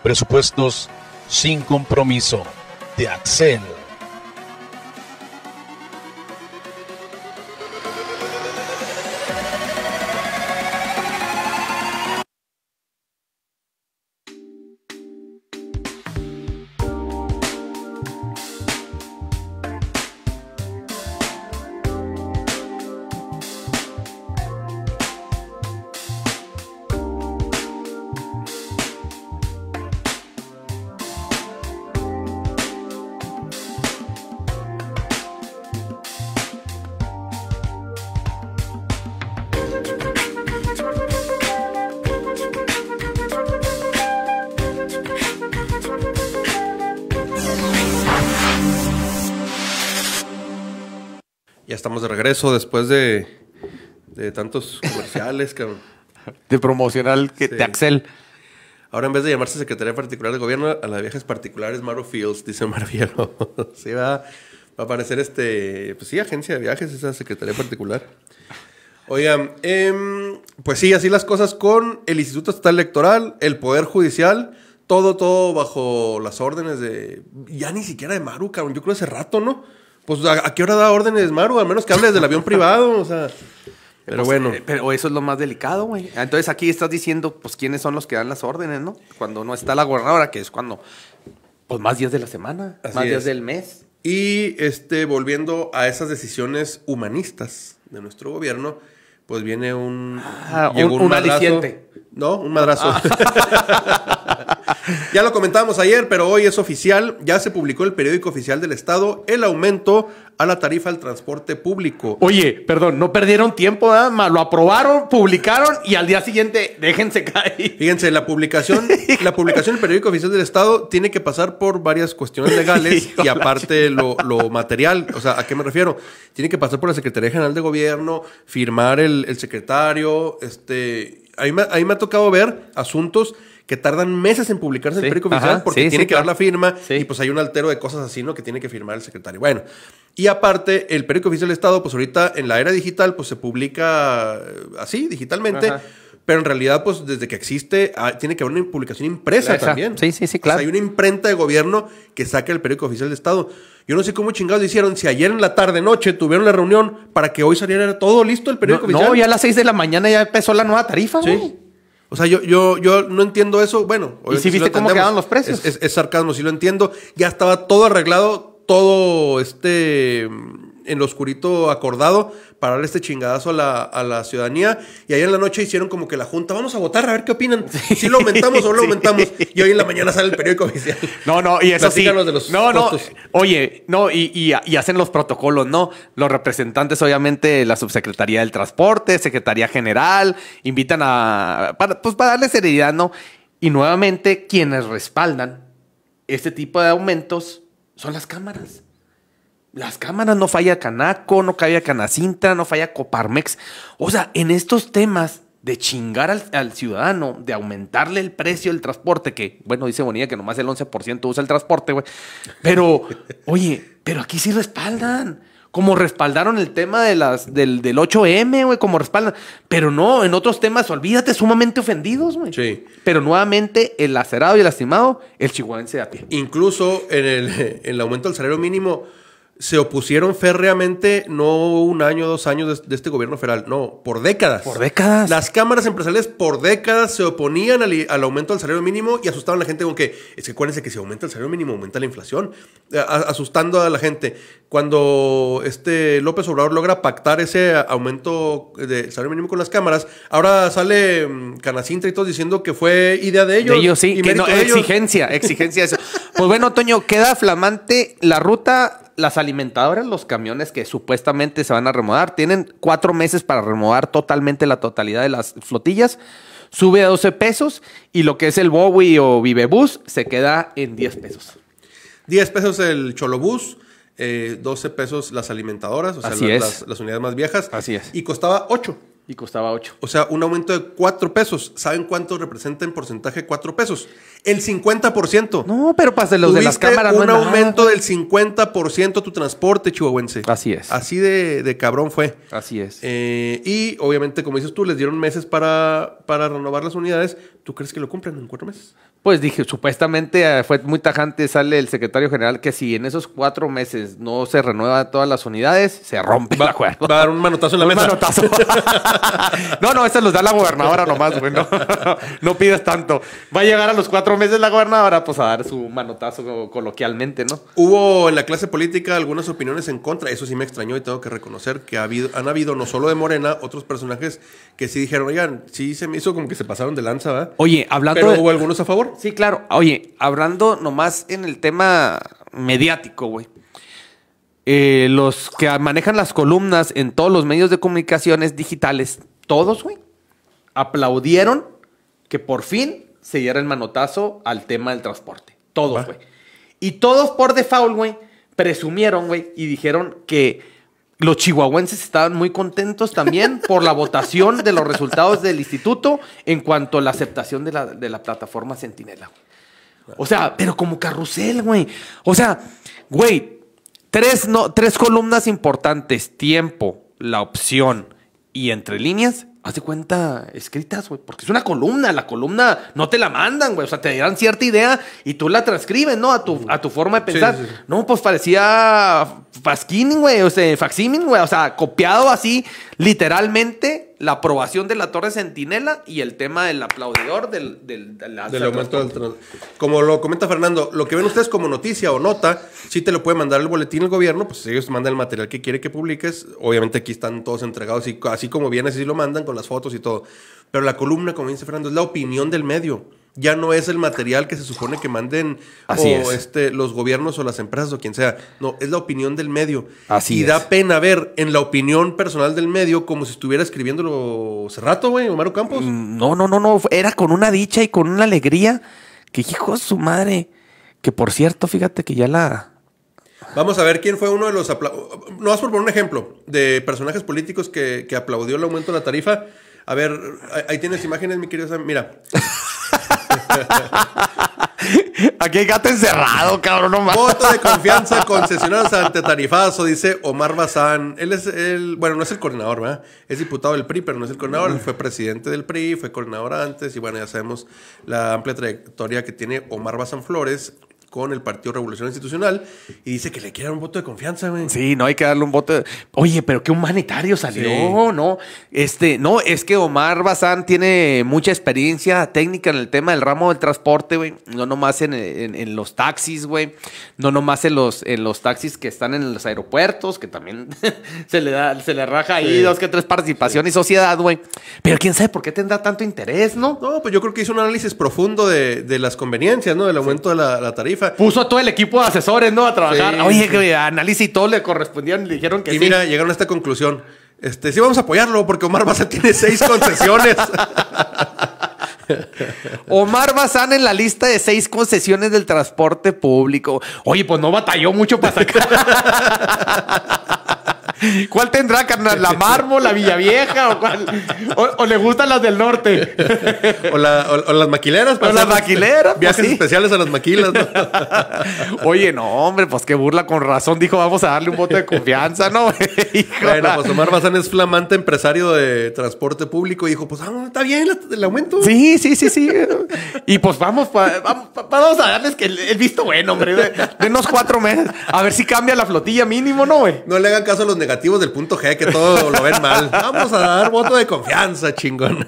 Speaker 2: Presupuestos sin compromiso de Axel. eso después de, tantos comerciales, De promocional que, te Axel. Ahora en vez de llamarse Secretaría Particular de Gobierno, a las viajes particulares Maro Fields, dice Marvielo. sí, va, a aparecer este, pues sí, agencia de viajes, esa Secretaría Particular. Oigan, em, pues sí, así las cosas con el Instituto Estatal Electoral, el Poder Judicial, todo, todo bajo las órdenes de, ya ni siquiera de Maru, cabrón, yo creo ese rato, ¿no? pues ¿a, qué hora da órdenes Maru? Al menos que hables del avión privado, o sea. Pero pues, bueno. Eh, pero eso
Speaker 3: es lo más delicado, güey. Entonces aquí estás diciendo, pues, quiénes son los que dan las órdenes, ¿no? Cuando no está la gobernadora, que es cuando, pues, más días de la semana, más días del
Speaker 2: mes. Y, este, volviendo a esas decisiones humanistas de nuestro gobierno, pues viene un... Ah, un, no, un madrazo. Ah. ya lo comentábamos ayer, pero hoy es oficial. Ya se publicó el periódico oficial del Estado el aumento a la tarifa del transporte público. Oye, perdón, no perdieron tiempo, nada ¿ah? más. Lo aprobaron, publicaron y al día siguiente déjense caer. Fíjense, la publicación, la publicación del periódico oficial del Estado tiene que pasar por varias cuestiones legales y aparte lo, lo, material. O sea, ¿a qué me refiero? Tiene que pasar por la Secretaría General de Gobierno, firmar el, el secretario, este ahí me, me ha tocado ver asuntos que tardan meses en publicarse el periódico oficial porque tiene que dar la firma y pues hay un altero de cosas así, ¿no? Que tiene que firmar el secretario. Bueno, y aparte, el periódico oficial del Estado, pues ahorita en la era digital, pues se publica eh, así, digitalmente pero en realidad, pues desde que existe, ah, tiene que haber una publicación impresa también. Sí, sí, sí, claro. hay una imprenta de gobierno que saca el periódico oficial de Estado. Yo no sé cómo chingados hicieron, si ayer en la tarde, noche, tuvieron la reunión para que hoy saliera todo listo el periódico oficial. No, ya a las seis de la mañana ya empezó la nueva tarifa, güey. Sí. O sea, yo, yo, yo no entiendo eso. Bueno, ¿Y si viste cómo quedaban los precios? es sarcasmo, sí lo entiendo. Ya estaba todo arreglado, todo este en lo oscurito acordado para darle este chingadazo a la, ciudadanía. Y ahí en la noche hicieron como que la junta, vamos a votar a ver qué opinan, si lo aumentamos o no lo aumentamos. Y hoy en la mañana sale el periódico oficial. No, no, y eso sí. no, no.
Speaker 3: Oye, no, y, hacen los protocolos, ¿no? Los representantes, obviamente, la subsecretaría del transporte, secretaría general, invitan a. Para, pues para darle seriedad, ¿no? Y nuevamente, quienes respaldan este tipo de aumentos son las cámaras las cámaras, no falla Canaco, no falla Canacintra, no falla Coparmex. O sea, en estos temas de chingar al, ciudadano, de aumentarle el precio del transporte, que, bueno, dice Bonilla que nomás el 11% usa el transporte, güey. Pero, oye, pero aquí sí respaldan. Como respaldaron el tema de las, del, 8M, güey, como respaldan. Pero no, en otros temas, olvídate, sumamente ofendidos, güey. Sí. Pero nuevamente, el lacerado y el lastimado,
Speaker 2: el chihuahuense de a pie. Incluso en el, en el aumento del salario mínimo, se opusieron férreamente, no un año, dos años de, este gobierno federal, no, por décadas. Por décadas. Las cámaras empresariales por décadas se oponían al, aumento del salario mínimo y asustaban a la gente con que, es que acuérdense que si aumenta el salario mínimo, aumenta la inflación, eh, asustando a la gente cuando este López Obrador logra pactar ese aumento de salario mínimo con las cámaras, ahora sale mm, Canacintra y todo diciendo que fue idea de ellos. ellos sí, exigencia,
Speaker 3: exigencia eso. pues bueno, Toño, queda flamante la ruta. Las alimentadoras, los camiones que supuestamente se van a remodar, tienen cuatro meses para remodar totalmente la totalidad de las flotillas. Sube a 12 pesos y lo que es el Bowie o Vivebus
Speaker 2: se queda en 10 pesos. 10 pesos el Cholobús, 12 eh, pesos las alimentadoras, o sea, las, unidades más viejas. Así es. Y costaba 8. Y costaba 8. O sea, un aumento de 4 pesos. ¿Saben cuánto representa en porcentaje 4 pesos? El 50%. No, pero para pues los de las cámaras un aumento del 50% tu transporte chihuahuense. Así es. Así de, cabrón fue. Así es. Eh, y obviamente, como dices tú, les dieron meses para, para renovar las unidades, ¿Tú crees que lo cumplen en cuatro meses? Pues dije, supuestamente
Speaker 3: eh, fue muy tajante, sale el secretario general que si en esos cuatro meses no se renueva todas las unidades, se rompe va, Va a dar un manotazo en la mesa. no, no, ese los da la gobernadora nomás, güey. No, no, tanto. Va a llegar a los cuatro meses la gobernadora,
Speaker 2: pues a dar su manotazo coloquialmente, ¿no? Hubo en la clase política algunas opiniones en contra. Eso sí me extrañó y tengo que reconocer que ha habido, han habido no solo de Morena, otros personajes que sí dijeron, oigan, sí se me hizo como que se pasaron de lanza, ¿verdad?
Speaker 3: Oye, hablando. ¿Pero hubo
Speaker 2: algunos a favor? Sí, claro.
Speaker 3: Oye, hablando nomás en el tema mediático, güey. Eh, los que manejan las columnas en todos los medios de comunicaciones digitales, todos, güey, aplaudieron que por fin se diera el manotazo al tema del transporte. Todos, güey. Y todos por default, güey, presumieron, güey, y dijeron que los chihuahuenses estaban muy contentos también por la votación de los resultados del instituto en cuanto a la aceptación de la, plataforma Centinela. O sea, pero como carrusel, güey. O sea, güey, tres, no, tres columnas importantes, tiempo, la opción y entre líneas, hace cuenta escritas, güey, porque es una columna, la columna no te la mandan, güey, o sea, te dan cierta idea y tú la transcribes, ¿no? A tu, a tu forma de pensar. No, pues parecía Fasquinin, güey, o sea, faximin, güey, o sea, copiado así, literalmente, la aprobación de la Torre Centinela y el tema del aplaudidor del, del,
Speaker 2: Como lo comenta Fernando, lo que ven ustedes como noticia o nota, si te lo puede mandar el boletín el gobierno, pues ellos mandan el material que quiere que publiques. Obviamente aquí están todos entregados, y así como viene, así lo mandan con las fotos y todo. Pero la columna, como dice Fernando, es la opinión del medio ya no es el material que se supone que manden o este, los gobiernos o las empresas o quien sea. No, es la opinión del medio. Así y da pena ver en la opinión personal del medio como si estuviera escribiéndolo rato,
Speaker 3: güey, Omar Campos. Mm, no, no, no, no. Era con una dicha y con una alegría que, hijo de su madre. Que por cierto, fíjate que ya la.
Speaker 2: Vamos a ver quién fue uno de los. No vas por poner un ejemplo de personajes políticos que, aplaudió el aumento de la tarifa. A ver, ahí tienes imágenes, mi querido Sam. Mira. Aquí hay gato encerrado, cabrón, no más. Voto de confianza concesionados ante tarifazo, dice Omar Bazán. Él es el, bueno, no es el coordinador, ¿verdad? Es diputado del PRI, pero no es el coordinador. fue presidente del PRI, fue coordinador antes y bueno, ya sabemos la amplia trayectoria que tiene Omar Bazán Flores con el Partido Revolución Institucional y dice que le quiere un voto de confianza, güey. Sí, no
Speaker 3: hay que darle un voto. De... Oye, pero qué humanitario salió, ¿no? Este, no, es que Omar Bazán tiene mucha experiencia técnica en el tema del ramo del transporte, güey. No nomás en, los taxis, güey. No nomás en los, en los taxis que están en los aeropuertos, que también se le da, se le raja ahí dos
Speaker 2: que tres participación y sociedad, güey. Pero quién sabe por qué tendrá tanto interés, ¿no? No, pues yo creo que hizo un análisis profundo de, las conveniencias, ¿no? Del aumento de la tarifa Puso a todo el equipo de asesores, ¿no? A trabajar. Oye, que análisis y todo le correspondían, le dijeron que sí. Y mira, llegaron a esta conclusión. Este, sí vamos a apoyarlo porque Omar Bazán tiene seis concesiones.
Speaker 3: Omar Bazán en la lista de seis concesiones del transporte público. Oye, pues no batalló mucho para sacar. ¿Cuál tendrá, carnal? ¿La mármol, la Villavieja o O, le gustan las del norte.
Speaker 2: O, las maquileras. o las maquileras. Pues viajes especiales a las maquilas. Oye, no, hombre, pues qué burla. Con razón dijo, vamos a darle un voto de confianza, ¿no? bueno, pues Omar Bazán es flamante empresario de transporte público. Y dijo, pues ah,
Speaker 3: está bien, el aumento. Sí, sí, sí, sí.
Speaker 2: y pues vamos,
Speaker 3: vamos, a
Speaker 2: darles que el, visto bueno, hombre. unos cuatro meses. A ver si cambia la flotilla mínimo, ¿no, güey? No le hagan caso a los negocios negativos del punto G que todo lo ven mal. Vamos a dar voto de confianza, chingón.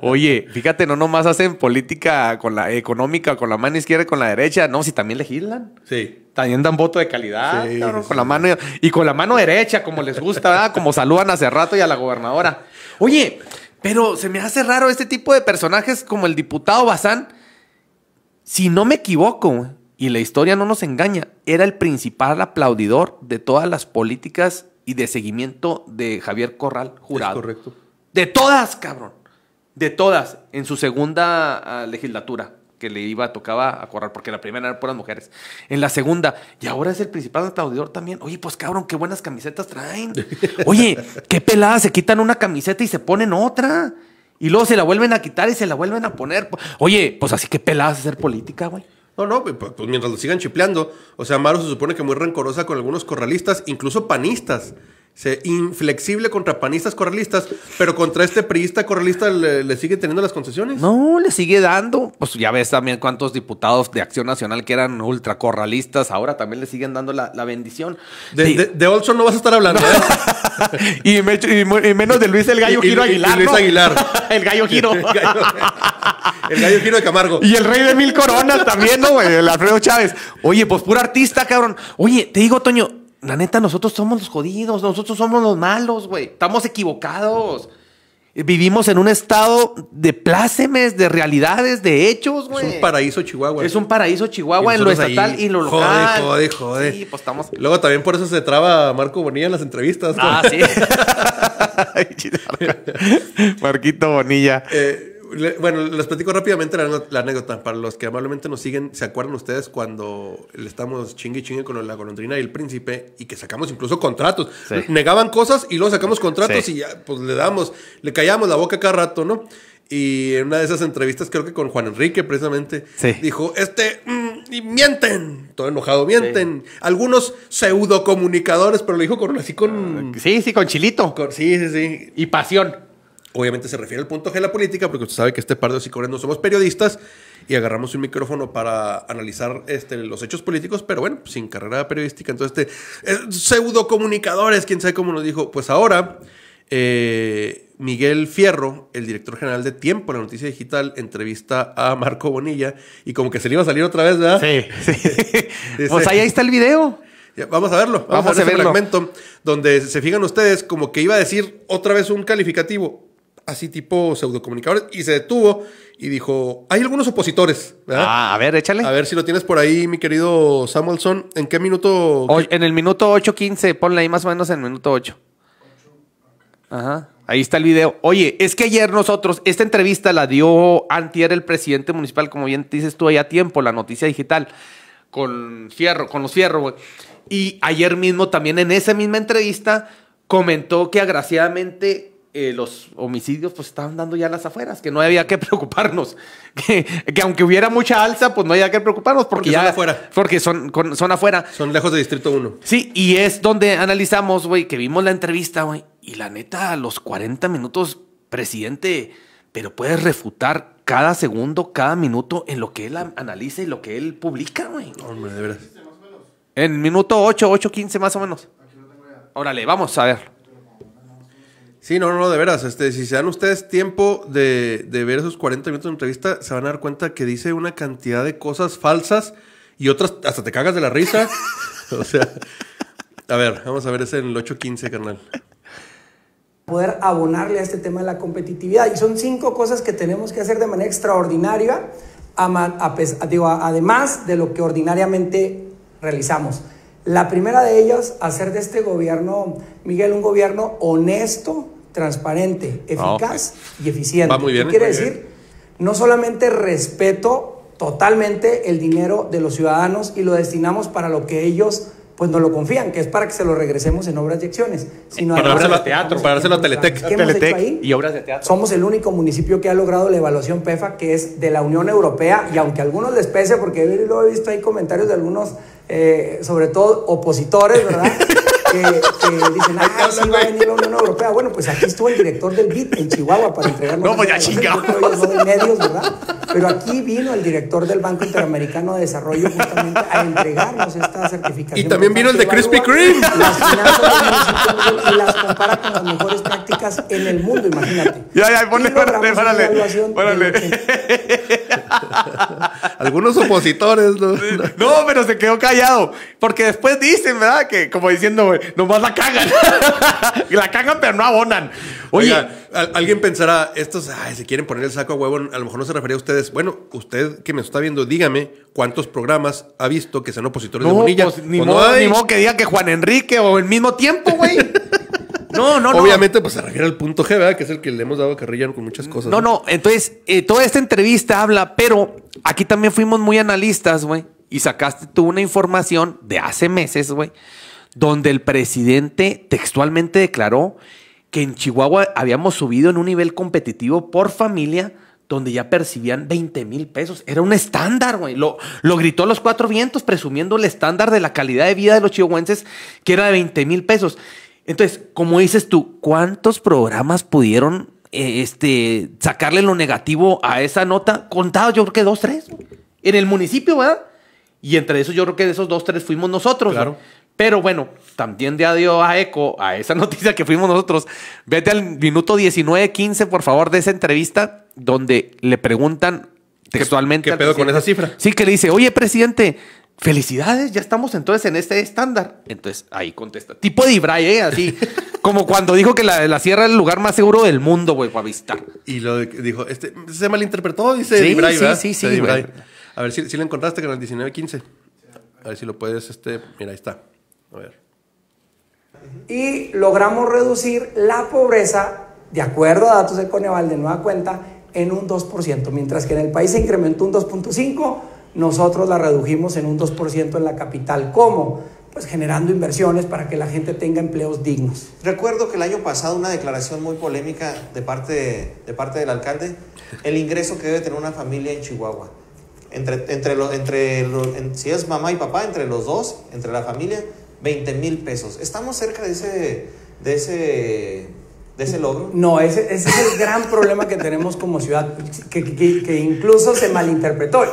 Speaker 3: Oye, fíjate, no nomás hacen política con la económica, con la mano izquierda y con la derecha. No, si también legislan. Sí. También dan voto de calidad, sí, con la mano y con la mano derecha, como les gusta, como saludan hace rato y a la gobernadora. Oye, pero se me hace raro este tipo de personajes como el diputado Bazán. Si no me equivoco, y la historia no nos engaña, era el principal aplaudidor de todas las políticas y de seguimiento de Javier Corral Jurado. correcto. De todas, cabrón. De todas. En su segunda ah, legislatura que le iba, tocaba a Corral, porque la primera era puras mujeres. En la segunda, y ahora es el principal aplaudidor también. Oye, pues cabrón, qué buenas camisetas traen. Oye, qué peladas, se quitan una camiseta y se ponen otra.
Speaker 2: Y luego se la vuelven a quitar y se la vuelven a poner. Oye, pues así que peladas hacer política, güey. No, no, pues, pues, pues, mientras lo sigan chipleando. O sea, Maru se supone que muy rencorosa con algunos corralistas, incluso panistas inflexible contra panistas corralistas pero contra este priista corralista le, sigue teniendo las concesiones. No, le sigue dando.
Speaker 3: Pues ya ves también cuántos diputados de Acción Nacional que eran ultracorralistas ahora también le siguen dando la, bendición. De, Olson
Speaker 2: no vas a estar hablando. ¿eh? y, menos de Luis el Gallo Giro Aguilar. Luis Aguilar. el Gallo Giro. el, gallo, Giro de Camargo. Y el rey de mil coronas también,
Speaker 3: ¿no? El Alfredo Chávez. Oye, pues puro artista, cabrón. Oye, te digo, Toño, la neta, nosotros somos los jodidos, nosotros somos los malos, güey. Estamos equivocados. Vivimos en un estado de plácemes, de realidades, de hechos, güey. Es un paraíso Chihuahua. Es un paraíso Chihuahua en lo estatal y en lo local. Joder, joder, Sí, pues estamos...
Speaker 2: Luego también por eso se traba Marco Bonilla en las entrevistas. Ah, sí. Marquito Bonilla. Eh, bueno, les platico rápidamente la, anécdota. Para los que amablemente nos siguen, ¿se acuerdan ustedes cuando le estamos chingue chingue con la golondrina y el príncipe y que sacamos incluso contratos? Negaban cosas y luego sacamos contratos y ya, pues le damos, le callamos la boca cada rato, ¿no? Y en una de esas entrevistas, creo que con Juan Enrique, precisamente, dijo: Este, mm, y mienten, todo enojado, mienten. Algunos pseudo comunicadores, pero lo dijo con así con. Sí, sí, con chilito. sí, sí, sí. Y pasión. Obviamente se refiere al punto G de la política, porque usted sabe que este par de psicólogos no somos periodistas y agarramos un micrófono para analizar este, los hechos políticos, pero bueno, sin carrera periodística. Entonces, este, eh, pseudo comunicadores, quién sabe cómo nos dijo. Pues ahora, eh, Miguel Fierro, el director general de Tiempo, la noticia digital, entrevista a Marco Bonilla y como que se le iba a salir otra vez, ¿verdad? Sí, pues ahí, está el video. Vamos a verlo. Vamos, a ver el momento fragmento donde se fijan ustedes como que iba a decir otra vez un calificativo así tipo pseudocomunicadores, y se detuvo y dijo, hay algunos opositores, ¿verdad? Ah, a ver, échale. A ver si lo tienes por ahí, mi querido Samuelson. ¿En qué minuto? en el minuto 8.15, ponle ahí
Speaker 3: más o menos en el minuto 8. Ajá. Ahí está el video. Oye, es que ayer nosotros, esta entrevista la dio antier el presidente municipal, como bien dices tú ahí a tiempo, la noticia digital, con Fierro, con los Fierro, güey. Y ayer mismo también en esa misma entrevista comentó que agraciadamente eh, los homicidios pues estaban dando ya las afueras, que no había que preocuparnos, que, aunque hubiera mucha alza, pues no había que preocuparnos porque, son afuera. Porque son, son afuera. Son lejos de Distrito 1. Sí, y es donde analizamos, güey, que vimos la entrevista, güey, y la neta, a los 40 minutos, presidente, pero puedes refutar cada segundo, cada minuto en lo que él analiza y lo que él publica, güey. Hombre, de verdad. En minuto 8, 8, 15 más o menos.
Speaker 2: Órale, vamos a ver. Sí, no, no, de veras. Este, si se dan ustedes tiempo de, de, ver esos 40 minutos de entrevista, se van a dar cuenta que dice una cantidad de cosas falsas y otras hasta te cagas de la risa. o sea, a ver, vamos a ver ese en el 815, carnal.
Speaker 4: Poder abonarle a este tema de la competitividad. Y son cinco cosas que tenemos que hacer de manera extraordinaria, además de lo que ordinariamente realizamos. La primera de ellas, hacer de este gobierno, Miguel, un gobierno honesto, transparente, ah, eficaz y eficiente. ¿Qué quiere decir? No solamente respeto totalmente el dinero de los ciudadanos y lo destinamos para lo que ellos pues nos lo confían, que es para que se lo regresemos en obras y acciones. Sino para a
Speaker 2: teatro, para dárselo Teletec. Y obras de teatro.
Speaker 4: Somos el único municipio que ha logrado la evaluación PEFA, que es de la Unión Europea, y aunque a algunos les pese, porque lo he visto hay comentarios de algunos, eh, sobre todo opositores, ¿verdad? que, dicen, ah, sí va a venir la Unión Europea. Bueno, pues aquí estuvo el director del BID en Chihuahua para entregarnos. No, pues ya chingado. de medios, ¿verdad? Pero aquí vino el director del Banco Interamericano de Desarrollo justamente a entregarnos esta certificación. Y también vino el de Krispy Kreme. Las finanzas y las compara con las mejores prácticas en el mundo, imagínate. Ya, ya, ponle, párale, párale. párale.
Speaker 2: Algunos opositores,
Speaker 3: ¿no? No, pero se quedó callado. Porque después dicen, ¿verdad? Que como diciendo, Nomás la cagan.
Speaker 2: la cagan, pero no abonan. Oiga, alguien pensará, estos, ay, se quieren poner el saco a huevo. A lo mejor no se refería a ustedes. Bueno, usted que me está viendo, dígame cuántos programas ha visto que sean opositores de Bonilla. Pues, pues, ni, modo, que
Speaker 3: diga que Juan Enrique o el mismo tiempo, güey.
Speaker 2: No, no, no. Obviamente, pues se refiere al punto G, ¿verdad? Que es el que le hemos dado carrilla con muchas
Speaker 4: cosas. No,
Speaker 3: no. Entonces, eh, toda esta entrevista habla, pero aquí también fuimos muy analistas, güey. Y sacaste tú una información de hace meses, güey donde el presidente textualmente declaró que en Chihuahua habíamos subido en un nivel competitivo por familia donde ya percibían 20 mil pesos. Era un estándar, güey. Lo, lo gritó a los cuatro vientos presumiendo el estándar de la calidad de vida de los chihuahuenses, que era de 20 mil pesos. Entonces, como dices tú, ¿cuántos programas pudieron eh, este, sacarle lo negativo a esa nota? Contado, yo creo que dos, tres. En el municipio, ¿verdad? Y entre esos, yo creo que de esos dos, tres fuimos nosotros. Claro. Pero bueno, también de dio a eco a esa noticia que fuimos nosotros. Vete al minuto 19-15, por favor, de esa entrevista donde le preguntan textualmente. ¿Qué, pedo con esa cifra? Sí, que le dice, oye, presidente, felicidades, ya estamos entonces en este estándar. Entonces ahí contesta. Tipo de Ibrahim,
Speaker 2: ¿eh? así como cuando dijo que la, sierra es el lugar más seguro del mundo, güey, para Y lo dijo, este, se malinterpretó, dice sí, Ibrahim, Sí, sí, sí. A ver si, le lo encontraste con el 1915 A ver si lo puedes, este, mira, ahí está ver.
Speaker 4: Y logramos reducir la pobreza, de acuerdo a datos de Coneval de nueva cuenta, en un 2%, mientras que en el país se incrementó un 2.5%, nosotros la redujimos en un 2% en la capital. ¿Cómo? Pues generando inversiones para que la gente tenga empleos dignos.
Speaker 2: Recuerdo que el año pasado una declaración muy polémica de parte, de, parte del alcalde, el ingreso que debe tener una familia en Chihuahua. Entre, entre, entre si es mamá y papá, entre los dos, entre la familia, 20 mil pesos. ¿Estamos cerca de ese, de ese, de ese logro?
Speaker 4: No, ese, es el gran problema que tenemos como ciudad, que, incluso se malinterpretó.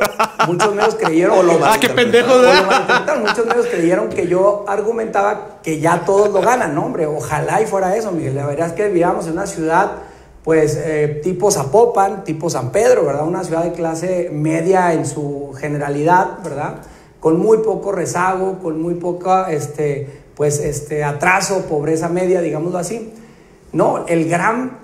Speaker 4: Muchos medios creyeron, ah, muchos creyeron que yo argumentaba que ya todos lo ganan, hombre, ojalá y fuera eso, Miguel. La verdad es que vivíamos en una ciudad pues eh, tipo Zapopan, tipo San Pedro, ¿verdad? Una ciudad de clase media en su generalidad, ¿verdad? con muy poco rezago, con muy poca, este, pues, este, atraso, pobreza media, digámoslo así. No, el gran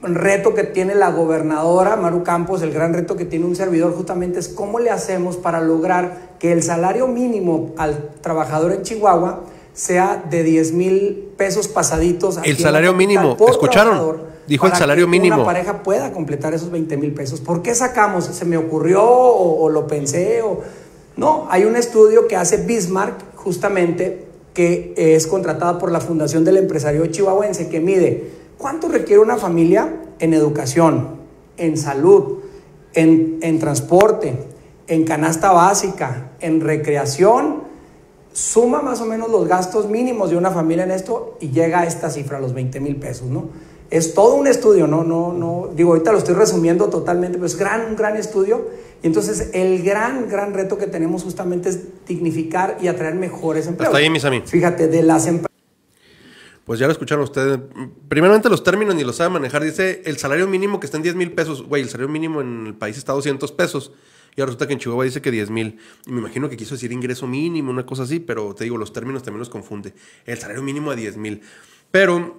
Speaker 4: reto que tiene la gobernadora Maru Campos, el gran reto que tiene un servidor justamente es cómo le hacemos para lograr que el salario mínimo al trabajador en Chihuahua sea de 10 mil pesos pasaditos. El salario mínimo, ¿escucharon? Dijo el salario que mínimo. Una pareja pueda completar esos 20 mil pesos. ¿Por qué sacamos? ¿Se me ocurrió o lo pensé? O, no, hay un estudio que hace Bismarck justamente que eh, es contratada por la Fundación del Empresario Chihuahuense que mide cuánto requiere una familia en educación, en salud, en, transporte, en canasta básica, en recreación, suma más o menos los gastos mínimos de una familia en esto y llega a esta cifra, los 20 mil pesos, ¿no? Es todo un estudio, no, no, no, digo, ahorita lo estoy resumiendo totalmente, pero es gran, un gran estudio y entonces el gran, gran reto que tenemos justamente es dignificar y atraer mejores empresas Hasta ahí, mis amigos. Fíjate, de las empresas...
Speaker 2: Pues ya lo escucharon ustedes. Primeramente los términos ni los sabe manejar. Dice el salario mínimo que está en 10 mil pesos. Güey, el salario mínimo en el país está a 200 pesos. Y ahora resulta que en Chihuahua dice que 10 mil. Y me imagino que quiso decir ingreso mínimo, una cosa así. Pero te digo, los términos también los confunde. El salario mínimo a 10 mil. Pero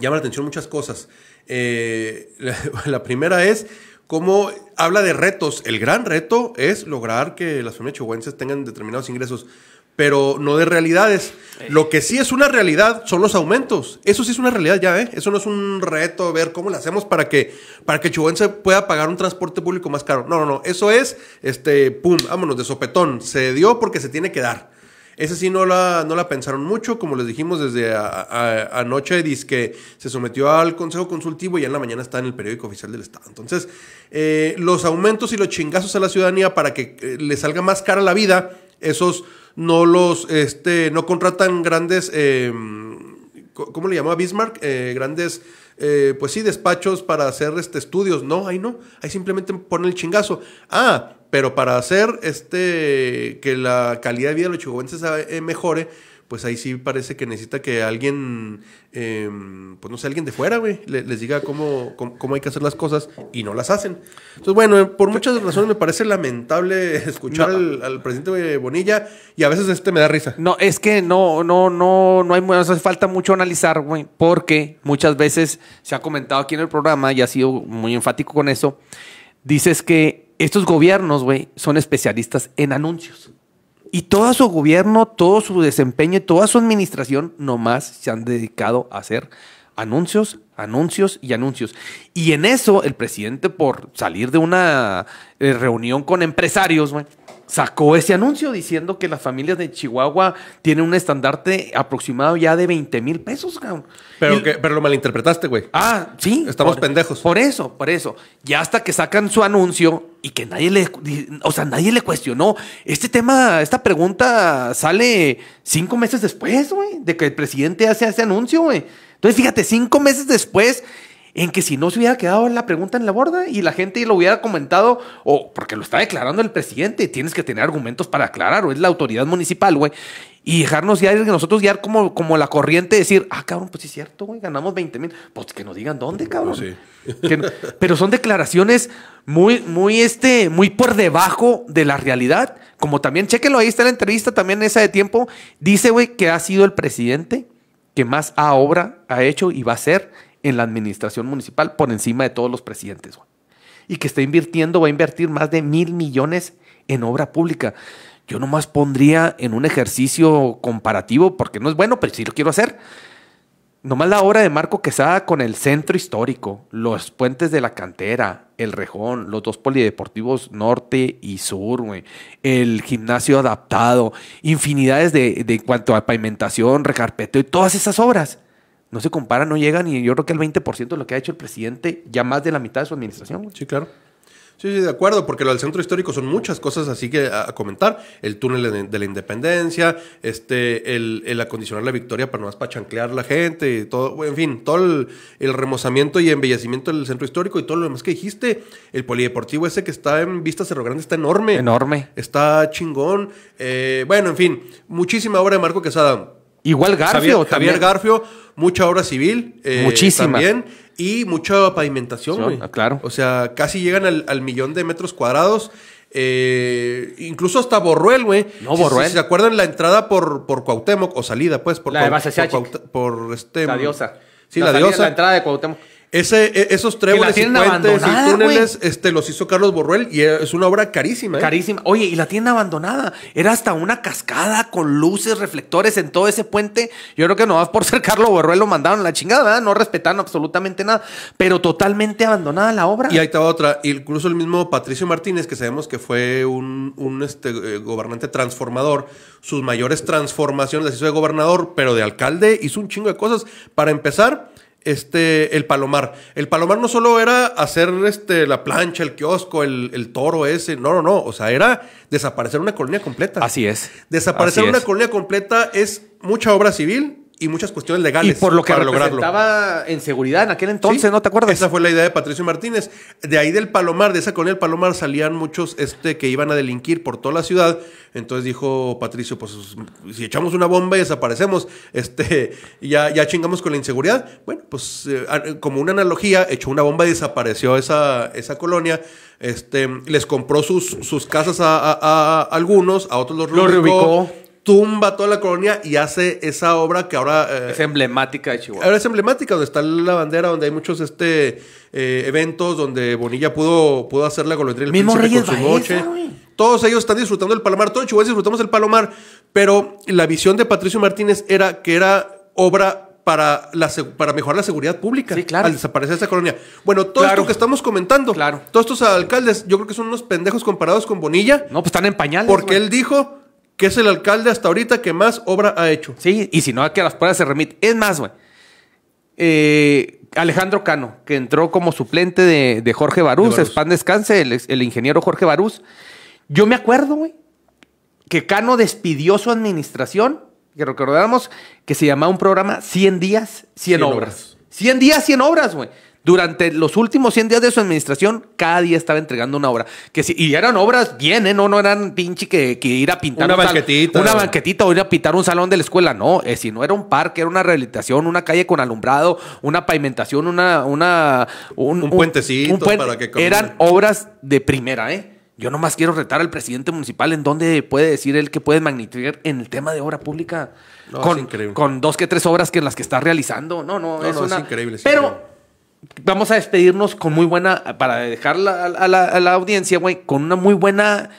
Speaker 2: llama la atención muchas cosas. Eh, la primera es cómo habla de retos. El gran reto es lograr que las familias chihuahuenses tengan determinados ingresos, pero no de realidades. Eh. Lo que sí es una realidad son los aumentos. Eso sí es una realidad ya, ¿eh? Eso no es un reto, ver cómo lo hacemos para que, para que el pueda pagar un transporte público más caro. No, no, no. Eso es, este, pum, vámonos, de sopetón. Se dio porque se tiene que dar. Esa sí no la, no la pensaron mucho, como les dijimos desde anoche, dice que se sometió al Consejo Consultivo y ya en la mañana está en el periódico oficial del Estado. Entonces, eh, los aumentos y los chingazos a la ciudadanía para que eh, le salga más cara la vida, esos no los, este, no contratan grandes, em, ¿cómo le llamaba Bismarck? Eh, grandes... pues sí, despachos para hacer este, estudios. No, ahí no. Ahí simplemente ponen el chingazo. Ah, pero para hacer este que la calidad de vida de los chihuahuenses eh, mejore, pues ahí sí parece que necesita que alguien, em, pues no sé, alguien de fuera, güey, les, diga cómo, cómo, hay que hacer las cosas y no las hacen. Entonces, bueno, por muchas razones me parece lamentable escuchar al, presidente Bonilla y a veces este me da risa. No, es que no, no, no, no hay, no hace falta
Speaker 3: mucho analizar, güey, porque muchas veces se ha comentado aquí en el programa y ha sido muy enfático con eso. Dices que estos gobiernos, güey, son especialistas en anuncios. Y todo su gobierno, todo su desempeño y toda su administración nomás se han dedicado a hacer anuncios, anuncios y anuncios. Y en eso el presidente por salir de una eh, reunión con empresarios, güey, sacó ese anuncio diciendo que las familias de Chihuahua tienen un estandarte aproximado ya de 20 mil pesos, Pero, que, pero lo malinterpretaste, güey. Ah, sí. Estamos pendejos. Por eso, por eso. Ya hasta que sacan su anuncio y que nadie le, o sea, nadie le cuestionó. Este tema, esta pregunta sale cinco meses después, güey, de que el presidente hace ese anuncio, güey. Entonces, fíjate, cinco meses después en que si no se hubiera quedado la pregunta en la borda y la gente lo hubiera comentado, o porque lo está declarando el presidente, tienes que tener argumentos para aclarar, o es la autoridad municipal, güey, y dejarnos ya, nosotros guiar como, como la corriente, decir, ah, cabrón, pues sí es cierto, güey, ganamos 20 mil, pues que nos digan dónde, pues cabrón. pero son declaraciones muy, muy, este, muy por debajo de la realidad, como también, chéquenlo, ahí está la entrevista también esa de tiempo, dice, güey, que ha sido el presidente que más a obra ha hecho y va a ser en la administración municipal por encima de todos los presidentes. Y que está invirtiendo, va a invertir más de mil millones en obra pública. Yo nomás pondría en un ejercicio comparativo, porque no es bueno, pero sí lo quiero hacer. Nomás la obra de Marco Quesada con el centro histórico, los puentes de la cantera, el rejón, los dos polideportivos norte y sur, el gimnasio adaptado, infinidades de, de cuanto a pavimentación, ...recarpeto... y todas esas obras
Speaker 2: no se compara, no llega ni yo creo que el 20% de lo que ha hecho el presidente, ya más de la mitad de su administración. Sí, claro. Sí, sí, de acuerdo, porque lo del centro histórico son muchas cosas así que a comentar. El túnel de la independencia, este, el, acondicionar la victoria para no más pachanclear la gente, y todo, en fin, todo el, remozamiento y embellecimiento del centro histórico y todo lo demás que dijiste. El polideportivo ese que está en Vista Cerro Grande está enorme. Enorme. Está chingón. Eh, bueno, en fin, muchísima obra de Marco Quesada Igual Garfio. Javier, Garfio, mucha obra civil. Eh, Muchísima. También, y mucha pavimentación, ah, claro. O sea, casi llegan al, millón de metros cuadrados. Eh, incluso hasta Borruel, güey. No, Borruel. Si, se acuerdan la entrada por, por Cuauhtémoc, o salida, pues, por, la por, este. La diosa. Sí, la, diosa. La entrada de Cuauhtémoc. E, esos tréboles y, puentes y túneles este, los hizo Carlos Borruel y e, es una obra carísima. ¿eh? Carísima.
Speaker 3: Oye, y la tienda
Speaker 2: abandonada.
Speaker 3: Era hasta una cascada con luces, reflectores en todo ese puente. Yo creo que no nomás por ser Carlos Borruel lo mandaron a la chingada, ¿verdad? No respetaron absolutamente nada. Pero totalmente abandonada la obra. Y
Speaker 2: ahí estaba otra. Incluso el mismo Patricio Martínez, que sabemos que fue un, este, eh, gobernante transformador, sus mayores transformaciones las hizo de gobernador, pero de alcalde hizo un chingo de cosas. Para empezar, este, el Palomar. El Palomar no solo era hacer este, la plancha, el kiosco, el, toro ese, no, no, no, o sea, era desaparecer una colonia completa. Así es. Desaparecer una colonia completa es mucha obra civil, y muchas cuestiones legales y por lo que en seguridad en aquel entonces, ¿no te acuerdas? Esa fue la idea de Patricio Martínez. De ahí del Palomar, de esa colonia del Palomar salían muchos este que iban a delinquir por toda la ciudad. Entonces dijo Patricio, pues si echamos una bomba y desaparecemos, este ya ya chingamos con la inseguridad. Bueno, pues eh, como una analogía, echó una bomba y desapareció esa esa colonia. Este les compró sus sus casas a, algunos, a otros los reubicó tumba toda la colonia y hace esa obra que ahora... Eh, es emblemática de Chihuahua. Ahora es emblemática, donde está la bandera, donde hay muchos este, eh, eventos, donde Bonilla pudo, pudo hacer la golondrina del Mismo Príncipe su noche. Todos ellos están disfrutando del Palomar, todos en Chihuahua disfrutamos del Palomar, pero la visión de Patricio Martínez era que era obra para, la, para mejorar la seguridad pública. Al desaparecer esa colonia. Bueno, todo esto que estamos comentando, claro. todos estos alcaldes, yo creo que son unos pendejos comparados con Bonilla. No, pues están en pañales. Porque él dijo que es el alcalde hasta ahorita que más obra ha hecho. Sí, y si no, a que a las pruebas se remite. Es más,
Speaker 3: güey. Eh, Alejandro Cano, que entró como suplente de, Jorge Barús, descanse, el, ingeniero Jorge Barús. Yo me acuerdo, güey, que Cano despidió su administración, que recordamos que se llamaba un programa 100 días, 100, obras. 100 días, 100 obras, güey. Durante los últimos 100 días de su administración, cada día estaba entregando una obra. Que si, y eran obras bien, ¿eh? No, eran pinche que, ir a pintar una banquetita. una banquetita o ir a pintar un salón de la escuela. No, Sino eh, si no era un parque, era una rehabilitación, una calle con alumbrado, una pavimentación, una. una un, un puentecito para que Eran obras de primera, ¿eh? Yo nomás quiero retar al presidente municipal en donde puede decir él que puede magnificar en el tema de obra pública. con, con, dos que tres obras que las que está realizando. No, no, no es, no, increíble. Pero vamos a despedirnos con muy buena, para dejar a, la, audiencia, güey, con una muy buena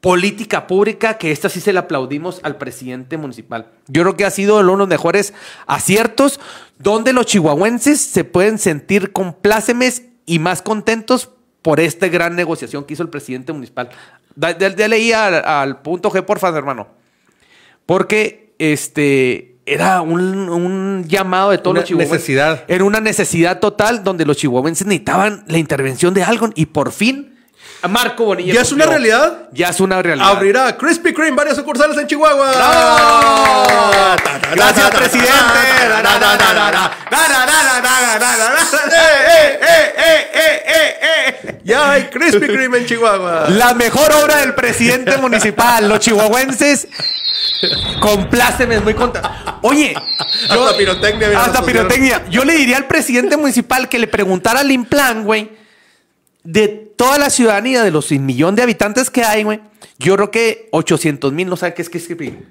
Speaker 3: política pública que esta sí se la aplaudimos al presidente municipal. Yo creo que ha sido uno de los mejores aciertos donde los chihuahuenses se pueden sentir complácemes y más contentos por esta gran negociación que hizo el presidente municipal. Dale ahí al, al punto G, por favor, hermano. Porque este era un, un, llamado de todos los chihuahuenses. Necesidad. Era una necesidad total donde los chihuahuenses necesitaban la intervención de algo y por fin Marco Bonilla. ¿Ya es una realidad? Ya es una realidad. Abrirá
Speaker 2: Krispy Kreme varias sucursales en Chihuahua. Gracias, presidente. Ya hay Krispy Kreme en Chihuahua. La mejor obra del presidente municipal. Los
Speaker 3: chihuahuenses Compláceme, es muy contentos. Oye, hasta pirotecnia. Hasta pirotecnia. Yo le diría al presidente municipal que le preguntara al Implan, güey de toda la ciudadanía, de los millones de habitantes que hay, güey, yo creo que 800 mil no saben qué es Krispy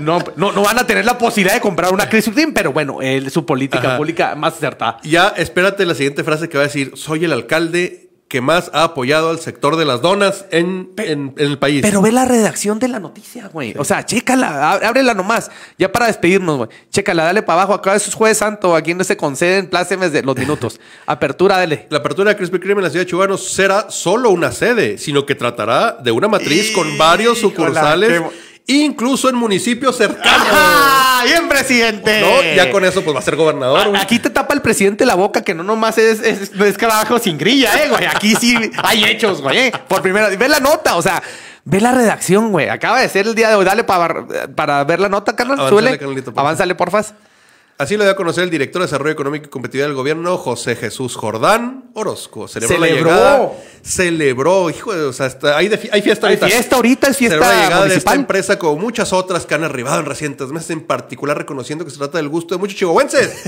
Speaker 3: No, no, no, van a tener la posibilidad de comprar una Chris
Speaker 2: Kreme, pero bueno, es eh, su política pública más acertada. Ya, espérate la siguiente frase que va a decir, soy el alcalde que más ha apoyado al sector de las donas en, el país. Pero ve la redacción
Speaker 3: de la noticia,
Speaker 2: güey. O sea, chécala, ábrela nomás. Ya para despedirnos, güey. Chécala, dale para abajo. Acá es Jueves Santo, aquí no se conceden plácemes de los minutos. Apertura, dale. La apertura de Crispy Crime en la ciudad de Chihuahua será solo una sede, sino que tratará de una matriz con varios sucursales incluso en municipios cercanos. ¡Ah! ¡Bien, presidente! No, ya con eso, pues va a ser gobernador. aquí te tapa el presidente la boca, que no nomás es, es, carajo sin
Speaker 3: grilla, eh, güey? Aquí sí hay hechos, güey. Eh, por primera vez, ve la nota, o sea, ve la redacción,
Speaker 2: güey. Acaba de ser el día de hoy. Dale para, ver la nota, carlos Avánzale, Avánzale, porfas. Así lo dio a conocer el director de Desarrollo Económico y Competitividad del Gobierno, José Jesús Jordán Orozco. Celebró, ¿Celebró? hijo, de, o sea, hay, hay, fiesta ahorita. Hay fiesta ahorita, es fiesta Celebró la llegada de esta empresa como muchas otras que han arribado en recientes meses, en particular reconociendo que se trata del gusto de muchos chihuahuenses.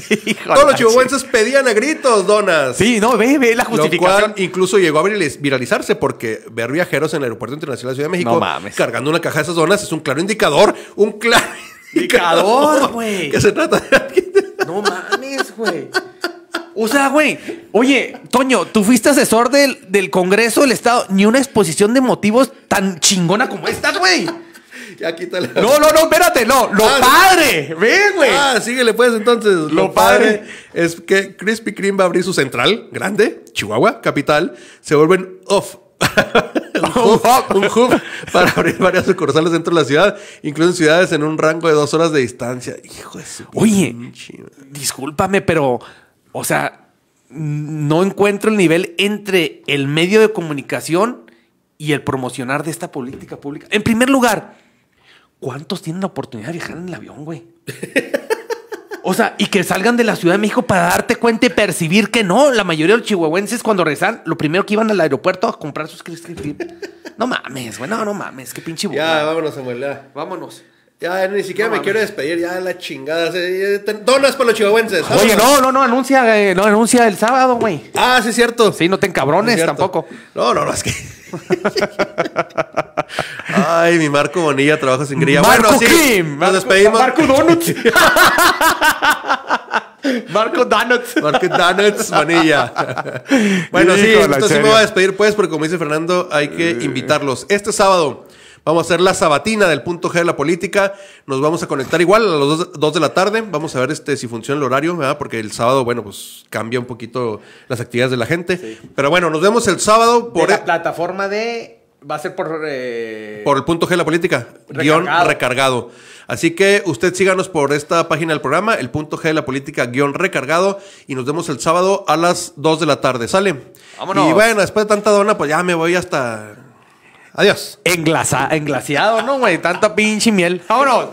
Speaker 2: Todos los chihuahuenses pedían a gritos donas. Sí, no, ve, ve la justificación. Lo cual incluso llegó a viralizarse porque ver viajeros en el Aeropuerto Internacional de Ciudad de México cargando una caja de esas donas es un claro indicador, un claro Picador, güey. ¿Qué se trata
Speaker 3: No mames, güey. O sea, güey, oye, Toño, tú fuiste asesor del, Congreso del Estado, ni una exposición de motivos tan chingona como esta,
Speaker 2: güey. Ya quítale. No, no, no, espérate, no. Lo ah, padre. Ve, güey. Ah, síguele pues entonces. Lo, padre. es que Crispy Kreme va a abrir su central grande, Chihuahua, capital. Se vuelven off un, hub, para abrir varias sucursales dentro de la ciudad, incluso en ciudades en un rango de dos horas de distancia. Hijo de su Oye, discúlpame, pero, o sea, no encuentro el nivel
Speaker 3: entre el medio de comunicación y el promocionar de esta política pública. En primer lugar, ¿cuántos tienen la oportunidad de viajar en el avión, güey? O sea, y que salgan de la Ciudad de México para darte cuenta y percibir que no. La mayoría de los chihuahuenses cuando rezan lo primero que iban al aeropuerto a comprar sus No mames, güey. No, mames. Qué pinche
Speaker 2: Ya, vámonos, Samuel. Vámonos. Ya ni siquiera me quiero despedir, ya la chingada. Donas para los chihuahuenses. Oye, no,
Speaker 3: no, no, anuncia, eh, no, anuncia el sábado, güey.
Speaker 2: Ah, sí, es cierto. Sí, no te encabrones tampoco. No, no, no, es que. Ay, mi Marco Bonilla trabaja sin grilla. bueno, sí. nos despedimos. Marco Donuts. Marco Donuts. Marco Donuts, Bonilla. bueno, sí, entonces me voy a despedir, pues, porque como dice Fernando, hay que eh. invitarlos. Este sábado. Vamos a hacer la sabatina del punto G de la política. Nos vamos a conectar igual a las 2 de la tarde. Vamos a ver este, si funciona el horario, ¿verdad? porque el sábado, bueno, pues cambia un poquito las actividades de la gente. Pero bueno, nos vemos el sábado por... la e- plataforma de... Va a ser por... Eh, por el punto G de la política. Guión recargado. Así que usted síganos por esta página del programa, el punto G de la política guión recargado. Y nos vemos el sábado a las 2 de la tarde. ¿Sale? Vámonos. Y bueno, después de tanta dona, pues ya me voy hasta... Adiós. Englasa, englaseado, ¿no, güey? Tanta pinche miel. Vámonos.